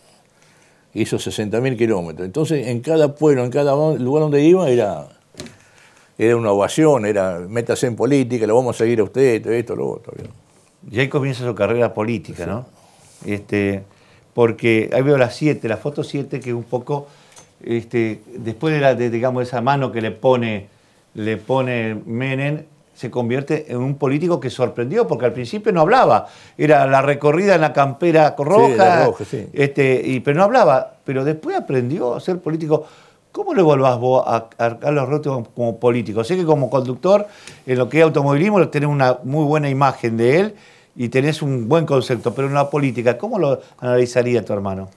D: Hizo 60.000 kilómetros. Entonces, en cada pueblo, en cada lugar donde iba, era, era una ovación, era métase en política, lo vamos a seguir a usted, esto, lo otro. Y ahí comienza su carrera política,
A: ¿no? Este, porque ahí veo las siete la foto siete que un poco, este, después de, digamos, esa mano que le pone, le pone Menem, se convierte en un político que sorprendió, porque al principio no hablaba. Era la recorrida en la campera roja, este, y, pero no hablaba. Pero después aprendió a ser político. ¿Cómo le volvás vos a, Carlos Rote como político? Sé que como conductor, en lo que es automovilismo, tenés una muy buena imagen de él y tenés un buen concepto, pero
D: en la política, ¿cómo lo analizaría tu hermano?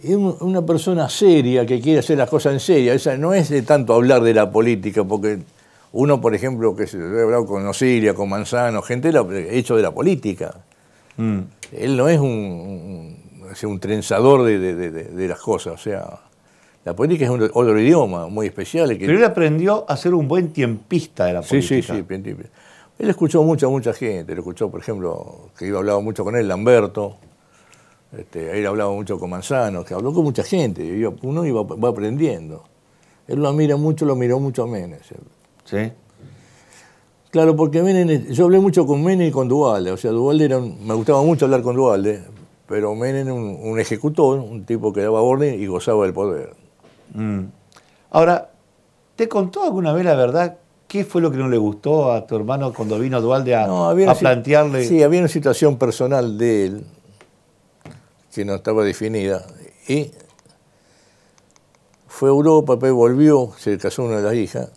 D: Es una persona seria que quiere hacer las cosas en serio. Esa no es de tanto hablar de la política, porque uno, por ejemplo, que se ha hablado con Osiria, con Manzano, gente hecho de la política. Mm. Él no es un, un trenzador de, las cosas, o sea, la política es otro idioma muy especial. Pero él aprendió a ser un buen tiempista de la política. Sí, sí, sí, Él escuchó mucha, mucha gente, lo escuchó, por ejemplo, que iba hablar mucho con él, Lamberto, este, él hablaba mucho con Manzano, que habló con mucha gente, uno iba, va aprendiendo. Él lo admira mucho, lo miró mucho a Menes. ¿sí? Claro, porque Menem, yo hablé mucho con Menem y con Duvalde o sea, Dualde era me gustaba mucho hablar con Duvalde pero Menem era un ejecutor, un tipo que daba orden y gozaba del poder. Mm. Ahora, ¿te contó alguna vez la verdad qué fue lo que no le
A: gustó a tu hermano cuando vino Duvalde a, plantearle? Sí,
D: había una situación personal de él que no estaba definida y fue a Europa, pero volvió, se casó una de las hijas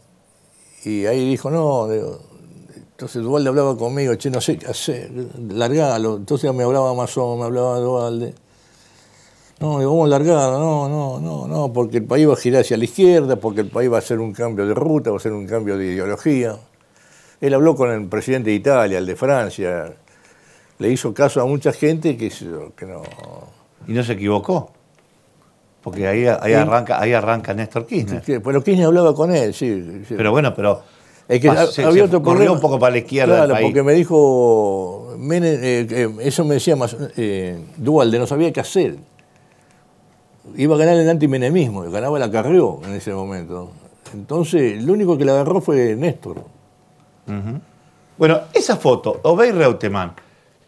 D: y ahí dijo, no, entonces Duvalde hablaba conmigo, che, no sé qué hacer, largalo. Entonces me hablaba Mazón, me hablaba Duvalde. No, digo, vamos a no, no, no, no, porque el país va a girar hacia la izquierda, porque el país va a hacer un cambio de ruta, va a hacer un cambio de ideología. Él habló con el presidente de Italia, el de Francia, le hizo caso a mucha gente que, que no... ¿Y no se equivocó? Porque ahí, ahí arranca, ahí arranca Néstor Kirchner. pero Kirchner hablaba con él, sí. Pero bueno, pero. Es ah, otro correo un poco para la izquierda. Claro, porque me dijo. Eh, eh, eso me decía más, eh, Dualde, no sabía qué hacer. Iba a ganar el antimenemismo, ganaba la Carrió en ese momento. Entonces, lo único que la agarró fue Néstor. Bueno, esa foto, Obey Reutemann,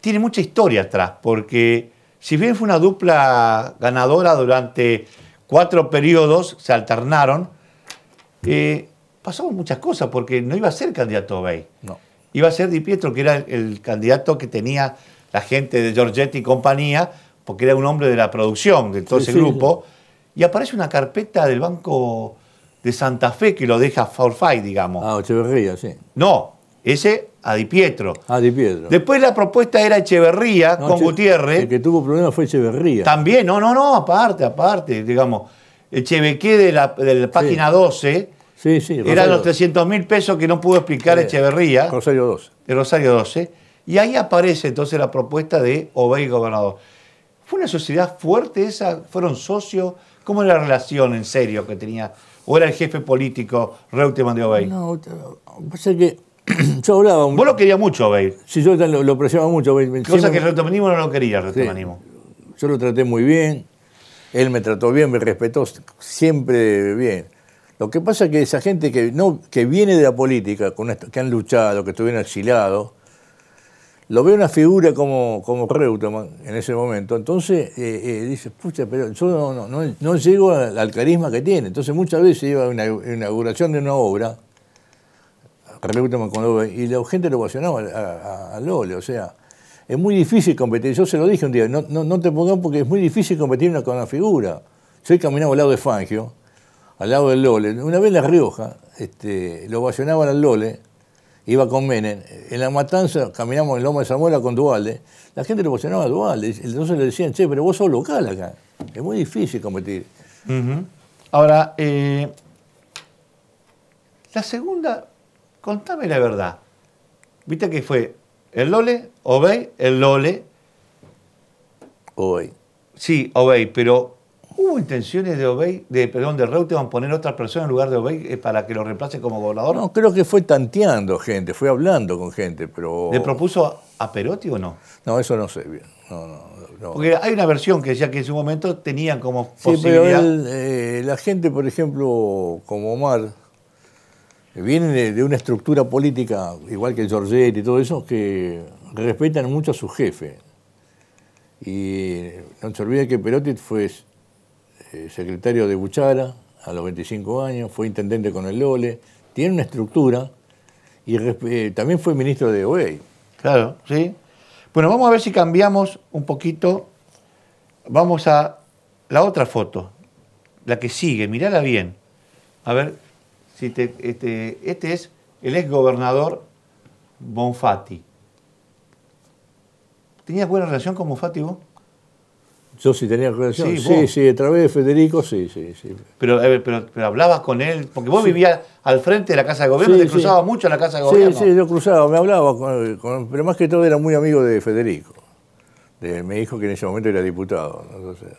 D: tiene mucha historia atrás,
A: porque si bien fue una dupla ganadora durante cuatro periodos, se alternaron, y eh, pasaron muchas cosas porque no iba a ser candidato Bay, No. Iba a ser Di Pietro, que era el, candidato que tenía la gente de Giorgetti y compañía, porque era un hombre de la producción de todo ese grupo. Y aparece una carpeta del Banco de Santa Fe que lo deja forfait, digamos. Ah, Echeverría, sí. No, ese a Pietro. A Pietro. Después la propuesta era Echeverría con Gutiérrez. El que tuvo problemas fue Echeverría. También, no, no, no, aparte, aparte, digamos. Echevequé de la, página 12. Sí, sí, Eran los 300 mil pesos que no pudo explicar Echeverría. Rosario 12. El Rosario 12. Y ahí aparece entonces la propuesta de Obey Gobernador. ¿Fue una sociedad fuerte esa? ¿Fueron socios? ¿Cómo era la relación en serio que tenía? ¿O era el jefe político Reutemann de Obey?
D: No, pasa que yo hablaba un... Vos lo querías mucho, Bale. Sí, yo lo, apreciaba mucho. Cosa que el no lo quería, el Yo lo traté muy bien, él me trató bien, me respetó siempre bien. Lo que pasa es que esa gente que, no, que viene de la política, con esto, que han luchado, que estuvieron exilados, lo ve una figura como, como Reutemann en ese momento. Entonces eh, eh dice, pucha, pero yo no, no, llego al, carisma que tiene. Entonces muchas veces iba a una inauguración de una obra y la gente lo ovacionaba a, Lole, o sea, es muy difícil competir. Yo se lo dije un día, no, te pongas porque es muy difícil competir con una figura. Yo he caminado al lado de Fangio, al lado del Lole. Una vez en La Rioja, este, lo ovacionaban al Lole, iba con Menem. En la matanza caminamos en Loma de Zamora con Dualde. La gente lo ovacionaba a Dualde. Entonces le decían, che, pero vos sos local acá. Es muy difícil competir. Ahora, eh, la segunda contame la
A: verdad. ¿Viste que fue el Lole, Obey, el Lole? Obey. Sí, Obey, pero ¿hubo intenciones de Obey, de, perdón, de Reutemann poner otra persona en lugar de Obey eh, para que lo reemplace como gobernador?
D: No, creo que fue tanteando gente, fue hablando con gente, pero... ¿Le propuso a Perotti o no? No, eso no sé bien. Porque
A: hay una versión que decía que en su momento tenían como posibilidad...
D: Eh, la gente, por ejemplo, como Omar Viene de, una estructura política, igual que el Georgette y todo eso, que respetan mucho a su jefe. Y no se olvide que Perotti fue eh, secretario de Buchara a los 25 años, fue intendente con el Lole, tiene una estructura y eh, también fue ministro de OEI. Claro, sí. Bueno, vamos a ver si cambiamos un
A: poquito. Vamos a la otra foto, la que sigue, mirala bien. A ver, este, este es el ex gobernador
D: Bonfatti.
A: ¿Tenías buena relación con Bonfatti vos?
D: Yo sí tenía relación. Sí, sí, sí, a través de Federico, sí, sí, sí.
A: Pero, pero, hablabas con él, porque vos vivías al frente de la Casa de Gobierno, te cruzabas mucho en la Casa de Gobierno. Sí,
D: sí, yo cruzaba, me hablaba, con, pero más que todo era muy amigo de Federico. De, me dijo que en ese momento era diputado.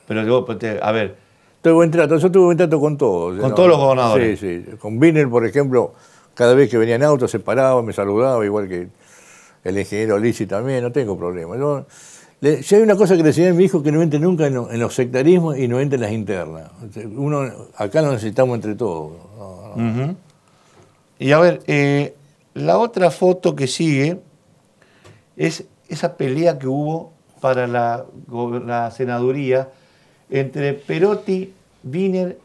D: Pero Pero, pues, a ver, Tuve buen trato, yo tuve buen trato con todos. Con todos los gobernadores. Sí, sí. Con Biner, por ejemplo, cada vez que venían autos se paraba, me saludaba, igual que el ingeniero Lisi también, no tengo problema. Yo, si hay una cosa que le enseñé a mi hijo que no entre nunca en, los sectarismos y no entre en las internas. Uno, acá lo necesitamos entre todos. Y a ver, eh, la
A: otra foto que sigue es esa pelea que hubo para la senaduría entre Perotti, Wiener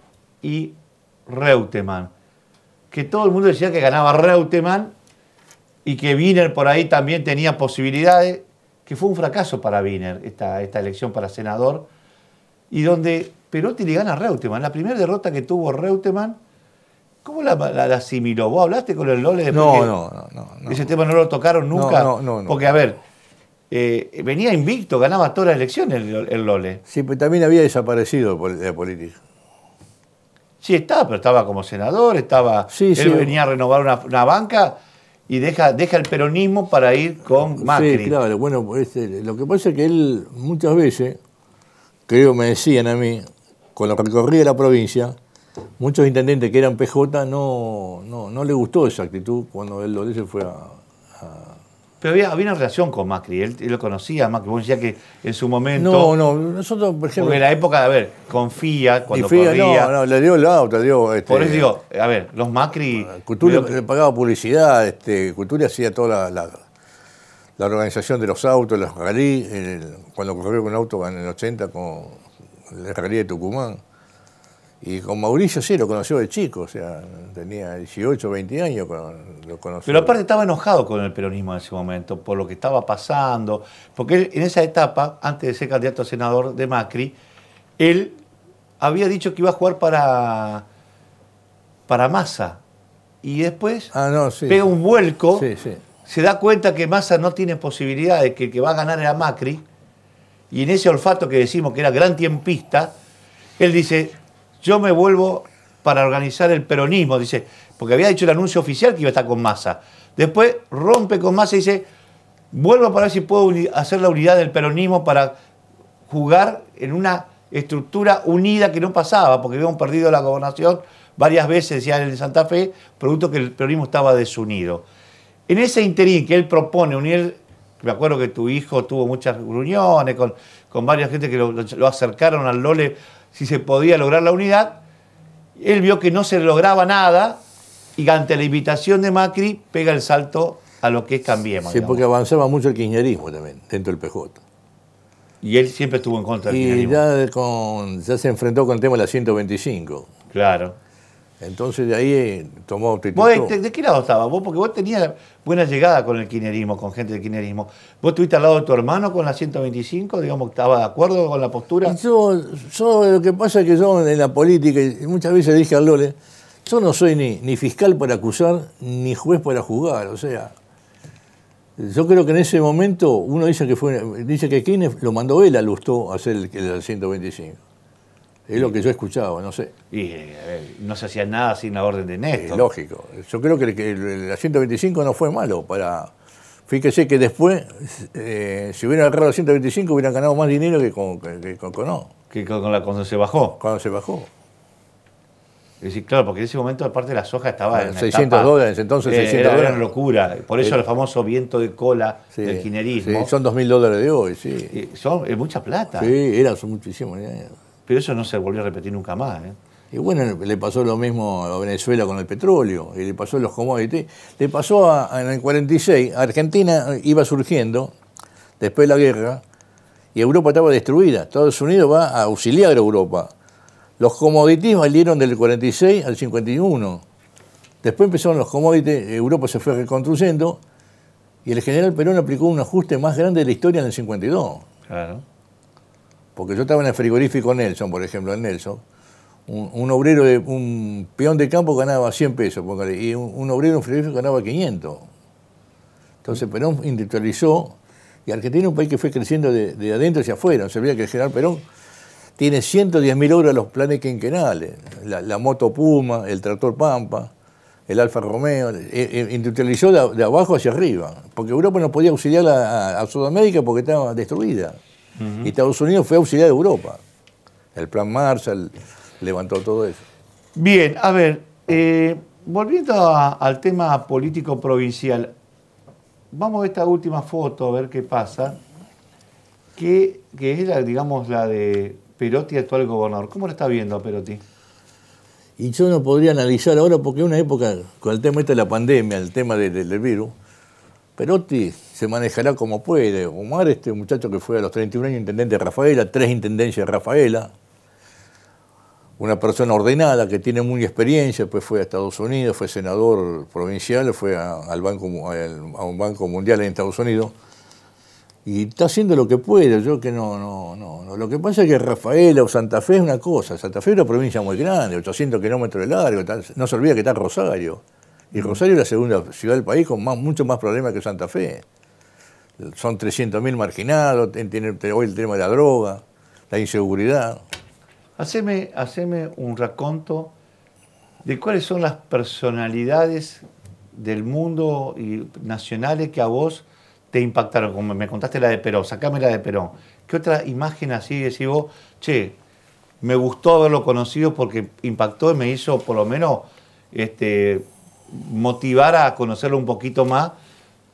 A: y Reutemann. Que todo el mundo decía que ganaba Reutemann y que Wiener por ahí también tenía posibilidades, que fue un fracaso para Wiener esta, esta elección para senador, y donde Perotti le gana a Reutemann. La primera derrota que tuvo Reutemann, ¿cómo la, asimiló? ¿Vos hablaste con el Lole de no, no, no, no, Ese tema no lo tocaron nunca. No, no, no. Porque, a ver, eh, venía invicto, ganaba todas las elecciones el, Lole.
D: Sí, pero también había desaparecido de la política.
A: Sí, estaba, pero estaba como senador, estaba. él venía a renovar una, banca y deja, deja el peronismo para ir con Macri. Sí, claro,
D: bueno, pues, eh, lo que pasa es que él muchas veces, creo me decían a mí, con lo que recorría la provincia, muchos intendentes que eran PJ no, no, le gustó esa actitud cuando él lo dice fue a pero había, una relación con Macri, él, lo conocía, Macri, vos decías que en su momento... No, no,
A: nosotros, por ejemplo... Porque en la época, a ver, confía cuando Fiat, No, no,
D: le dio el auto, le dio... Este, por eso digo, a ver, los Macri... Cultura le pagaba publicidad, este, Cultura hacía toda la, la, organización de los autos, los rally, cuando corrió con un auto en el 80 con el rally de Tucumán. Y con Mauricio sí, lo conoció de chico, o sea, tenía 18, 20 años cuando lo conoció. Pero aparte
A: estaba enojado con el peronismo en ese momento, por lo que estaba pasando, porque en esa etapa, antes de ser candidato a senador de Macri, él había dicho que iba a jugar para, para Massa. Y después ah, pega un vuelco, se da cuenta que Massa no tiene posibilidad de que el que va a ganar era Macri, y en ese olfato que decimos que era gran tiempista, él dice, yo me vuelvo para organizar el peronismo, dice, porque había dicho el anuncio oficial que iba a estar con masa. Después rompe con masa y dice, vuelvo para ver si puedo hacer la unidad del peronismo para jugar en una estructura unida que no pasaba, porque habíamos perdido la gobernación varias veces, decía en Santa Fe, producto que el peronismo estaba desunido. En ese interín que él propone unir, me acuerdo que tu hijo tuvo muchas reuniones con, varias gente que lo, lo acercaron al Lole si se podía lograr la unidad. Él vio que no se lograba nada y ante la invitación de Macri pega el salto
D: a lo que es Cambiemos. Sí, porque avanzaba mucho el kirchnerismo también dentro del PJ. Y él siempre estuvo en contra del y Y ya se enfrentó con el tema de la 125. Claro. Entonces de ahí eh, tomó ¿De
A: qué lado estaba vos? Porque vos tenías buena llegada con el kinerismo, con gente del kinerismo. ¿Vos estuviste al lado de tu hermano con la 125? Digamos,
D: ¿estaba de acuerdo con la postura? Yo, lo que pasa es que yo en la política, muchas veces dije a Lole, yo no soy ni, fiscal para acusar, ni juez para juzgar. O sea, yo creo que en ese momento uno dice que fue dice que quienes lo mandó él a Lustó a hacer el, el 125. Es lo que yo he escuchado, no sé. Y eh, no se hacía nada sin la orden de Néstor. lógico. Yo creo que, la 125 no fue malo para... Fíjese que después, eh, si hubieran agarrado la 125, hubieran ganado más dinero que con, que, que con,
A: Que la, cuando se bajó. Cuando se bajó.
D: decir, claro, porque en ese momento,
A: aparte, la soja estaba en 600 dólares, entonces 600 eh, era dólares. Una locura. Por eso el famoso viento de cola
D: del quinerismo. Sí, son 2.000 dólares de hoy, sí. Son, es mucha plata. Sí, era, son muchísimos pero eso no se volvió a repetir nunca más. ¿eh? Y bueno, le pasó lo mismo a Venezuela con el petróleo, y le pasó a los commodities, le pasó en el 46, Argentina iba surgiendo después de la guerra, y Europa estaba destruida. Estados Unidos va a auxiliar a Europa. Los commodities valieron del 46 al 51. Después empezaron los commodities, Europa se fue reconstruyendo, y el general Perón aplicó un ajuste más grande de la historia en el 52. Claro. Porque yo estaba en el frigorífico Nelson, por ejemplo, en Nelson. Un, obrero, de, un peón de campo ganaba 100 pesos, y un, obrero en frigorífico ganaba 500. Entonces mm. Perón industrializó y Argentina es un país que fue creciendo de, adentro hacia afuera. se veía que el general Perón tiene 110.000 obras los planes quinquenales. La, moto Puma, el tractor Pampa, el Alfa Romeo. Eh, eh, industrializó de, abajo hacia arriba. Porque Europa no podía auxiliar a Sudamérica porque estaba destruida. Y Estados Unidos fue auxiliar de Europa. El plan Marshall levantó todo eso.
A: Bien, a ver, eh, volviendo al tema político provincial, vamos a esta última foto a ver qué pasa, que, que es la, digamos, la de Perotti, actual gobernador. ¿Cómo lo está viendo Perotti?
D: Y yo no podría analizar ahora porque una época, con el tema este de la pandemia, el tema del virus, Perotti se manejará como puede. Omar, este muchacho que fue a los 31 años intendente de Rafaela, tres intendencias de Rafaela, una persona ordenada que tiene muy experiencia, pues fue a Estados Unidos, fue senador provincial, fue a, al banco, a, un banco mundial en Estados Unidos. Y está haciendo lo que puede, yo que no, no, no, Lo que pasa es que Rafaela o Santa Fe es una cosa. Santa Fe es una provincia muy grande, 800 kilómetros de largo, no se olvida que está Rosario. Y Rosario es la segunda ciudad del país con más, mucho más problemas que Santa Fe. Son 300.000 marginados, tienen hoy el tema de la droga, la inseguridad. Haceme, un raconto
A: de cuáles son las personalidades del mundo y nacionales que a vos te impactaron. Como me contaste la de Perón, sacame la de Perón. ¿Qué otra imagen así decís vos? Che, me gustó haberlo conocido porque impactó y me hizo por lo menos este, motivar a conocerlo un poquito más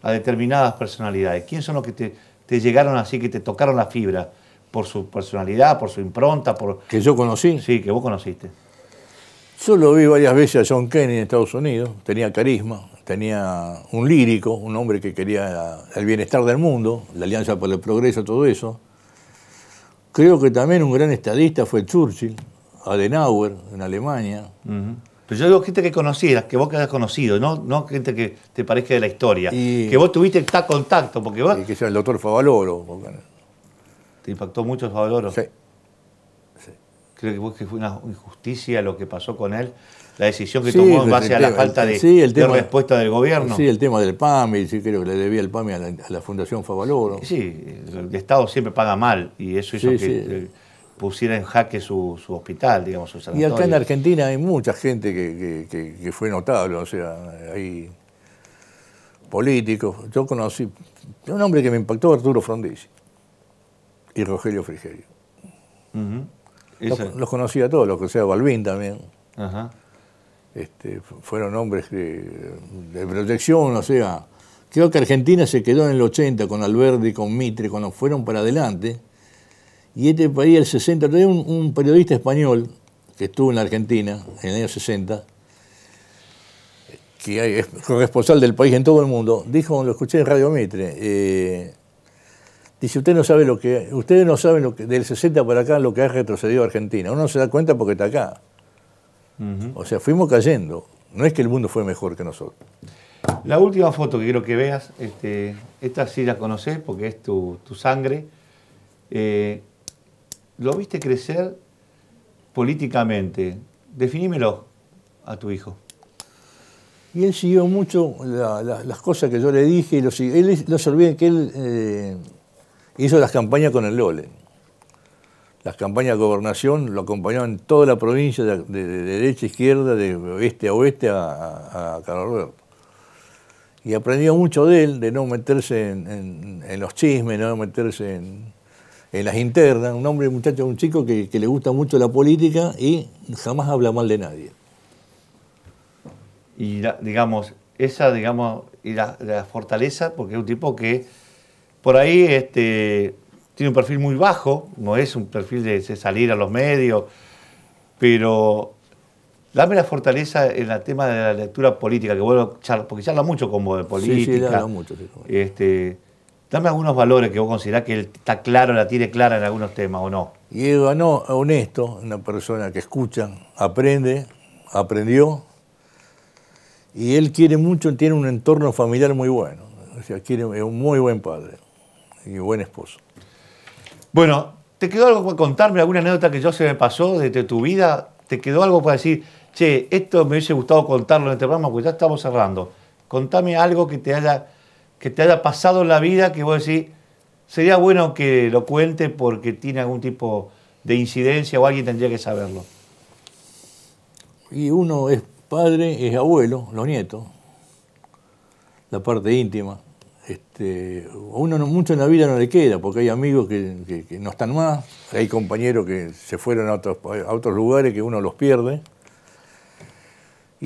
A: a determinadas personalidades. ¿Quiénes son los que te, llegaron así, que te tocaron la fibra?
D: Por su personalidad, por su impronta, por... Que yo conocí. Sí, que vos conociste. Yo lo vi varias veces a John Kennedy en Estados Unidos, tenía carisma, tenía un lírico, un hombre que quería el bienestar del mundo, la Alianza por el Progreso, todo eso. Creo que también un gran estadista fue Churchill, Adenauer en Alemania. Pero yo digo gente que conocías, que vos que hayas conocido, no, no gente que te parezca de la historia.
A: Que vos tuviste contacto, porque vos... Y que sea el doctor Favaloro. ¿Te impactó mucho Favaloro? Sí. sí. Creo que fue una injusticia lo que pasó con
D: él? La decisión que tomó en base a la falta de, respuesta del gobierno. Sí, el tema del PAMI, sí creo que le debía el PAMI a la, a la Fundación Favaloro. Sí, el Estado siempre paga mal y
A: eso hizo que pusiera en jaque su, hospital, digamos, su sanatorio. Y acá en
D: Argentina hay mucha gente que, fue notable, o sea, hay políticos. Yo conocí un hombre que me impactó, Arturo Frondizi y Rogelio Frigerio. los, conocí a todos, los que sea Balbín también. este, fueron hombres de, proyección, o sea, creo que Argentina se quedó en el 80 con Alberti, con Mitre, cuando fueron para adelante y este país, el 60, un, periodista español que estuvo en la Argentina en el año 60, que es corresponsal del país en todo el mundo, dijo, lo escuché en Radio Mitre, eh, dice, usted no sabe lo que, ustedes no saben lo del 60 para acá lo que ha retrocedido Argentina. Uno no se da cuenta porque está acá. O sea, fuimos cayendo. No es que el mundo fue mejor que nosotros. La última foto que quiero que
A: veas, este, esta sí la conoces porque es tu, sangre. Eh, ¿Lo viste crecer políticamente? Definímelo a tu hijo.
D: Y él siguió mucho la, las cosas que yo le dije. Y lo, él, no se que él eh, hizo las campañas con el Lole. Las campañas de gobernación lo acompañó en toda la provincia, de, derecha a izquierda, de oeste a oeste, a, a, Y aprendió mucho de él, de no meterse en los chismes, no meterse en, en las internas, un hombre, un muchacho, un chico que, le gusta mucho la política y jamás habla mal de nadie.
A: Y digamos, esa, digamos, y la, fortaleza, porque es un tipo que por ahí este, tiene un perfil muy bajo, no es un perfil de, salir a los medios, pero dame la fortaleza en el tema de la lectura política, que bueno porque charla mucho como de política. Sí, sí, mucho. Dame algunos valores que vos considerás que él está claro, la tiene clara en
D: algunos temas o no. Y no, honesto, una persona que escucha, aprende, aprendió. Y él quiere mucho, tiene un entorno familiar muy bueno. O sea, quiere, es un muy buen padre y buen esposo. Bueno,
A: ¿te quedó algo para contarme? ¿Alguna anécdota que yo se me pasó de tu vida? ¿Te quedó algo para decir, che, esto me hubiese gustado contarlo en este programa? porque ya estamos cerrando. Contame algo que te haya que te haya pasado en la vida que vos decís, sería bueno que lo cuente porque tiene algún tipo de incidencia o alguien tendría que saberlo?
D: Y uno es padre, es abuelo, los nietos, la parte íntima. Este, uno mucho en la vida no le queda, porque hay amigos que, no están más, hay compañeros que se fueron a otros, a otros lugares que uno los pierde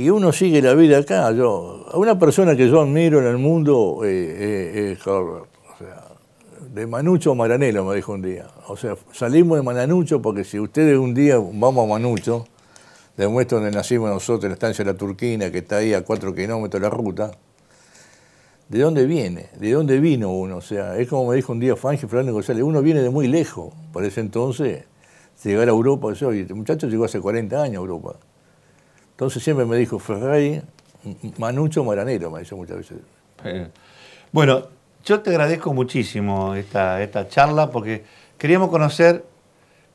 D: y uno sigue la vida acá. Yo, una persona que yo admiro en el mundo eh, eh, es eh, O sea, de Manucho a Maranelo, me dijo un día. O sea, salimos de Manucho porque si ustedes un día vamos a Manucho, les donde nacimos nosotros, en la estancia de la Turquina, que está ahí a cuatro kilómetros de la ruta. ¿De dónde viene? ¿De dónde vino uno? O sea, es como me dijo un día Fange Fernando González, uno viene de muy lejos. Por ese entonces, llegar a Europa, y este muchacho llegó hace 40 años a Europa. Entonces siempre me dijo Ferrey, Manucho Moranero, me dice muchas veces. Bueno, yo te agradezco muchísimo esta, esta charla porque queríamos
A: conocer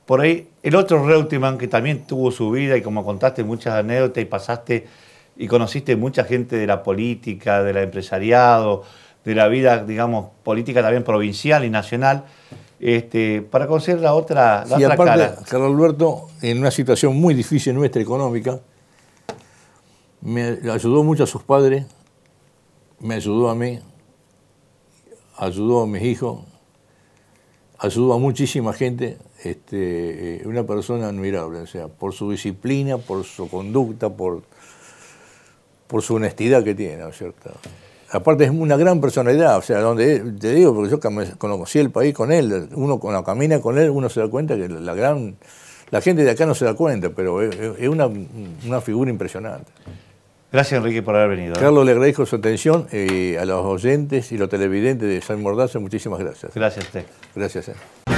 A: por ahí el otro Reutemann que también tuvo su vida y como contaste muchas anécdotas y pasaste y conociste mucha gente de la política, de del empresariado, de la vida, digamos, política también provincial y nacional, este, para conocer la otra, la otra aparte, cara.
D: Carlos Alberto, en una situación muy difícil nuestra económica, me ayudó mucho a sus padres, me ayudó a mí, ayudó a mis hijos, ayudó a muchísima gente, este, eh, una persona admirable, o sea, por su disciplina, por su conducta, por, por su honestidad que tiene, cierto? Aparte es una gran personalidad, o sea, donde te digo, porque yo conocí el país con él, uno cuando camina con él, uno se da cuenta que la gran, la gente de acá no se da cuenta, pero es, una, una figura impresionante. Gracias, Enrique, por haber venido. Carlos, le agradezco su atención y eh, a los oyentes y los televidentes de San Mordaza. Muchísimas gracias. Gracias a usted. Gracias. Eh.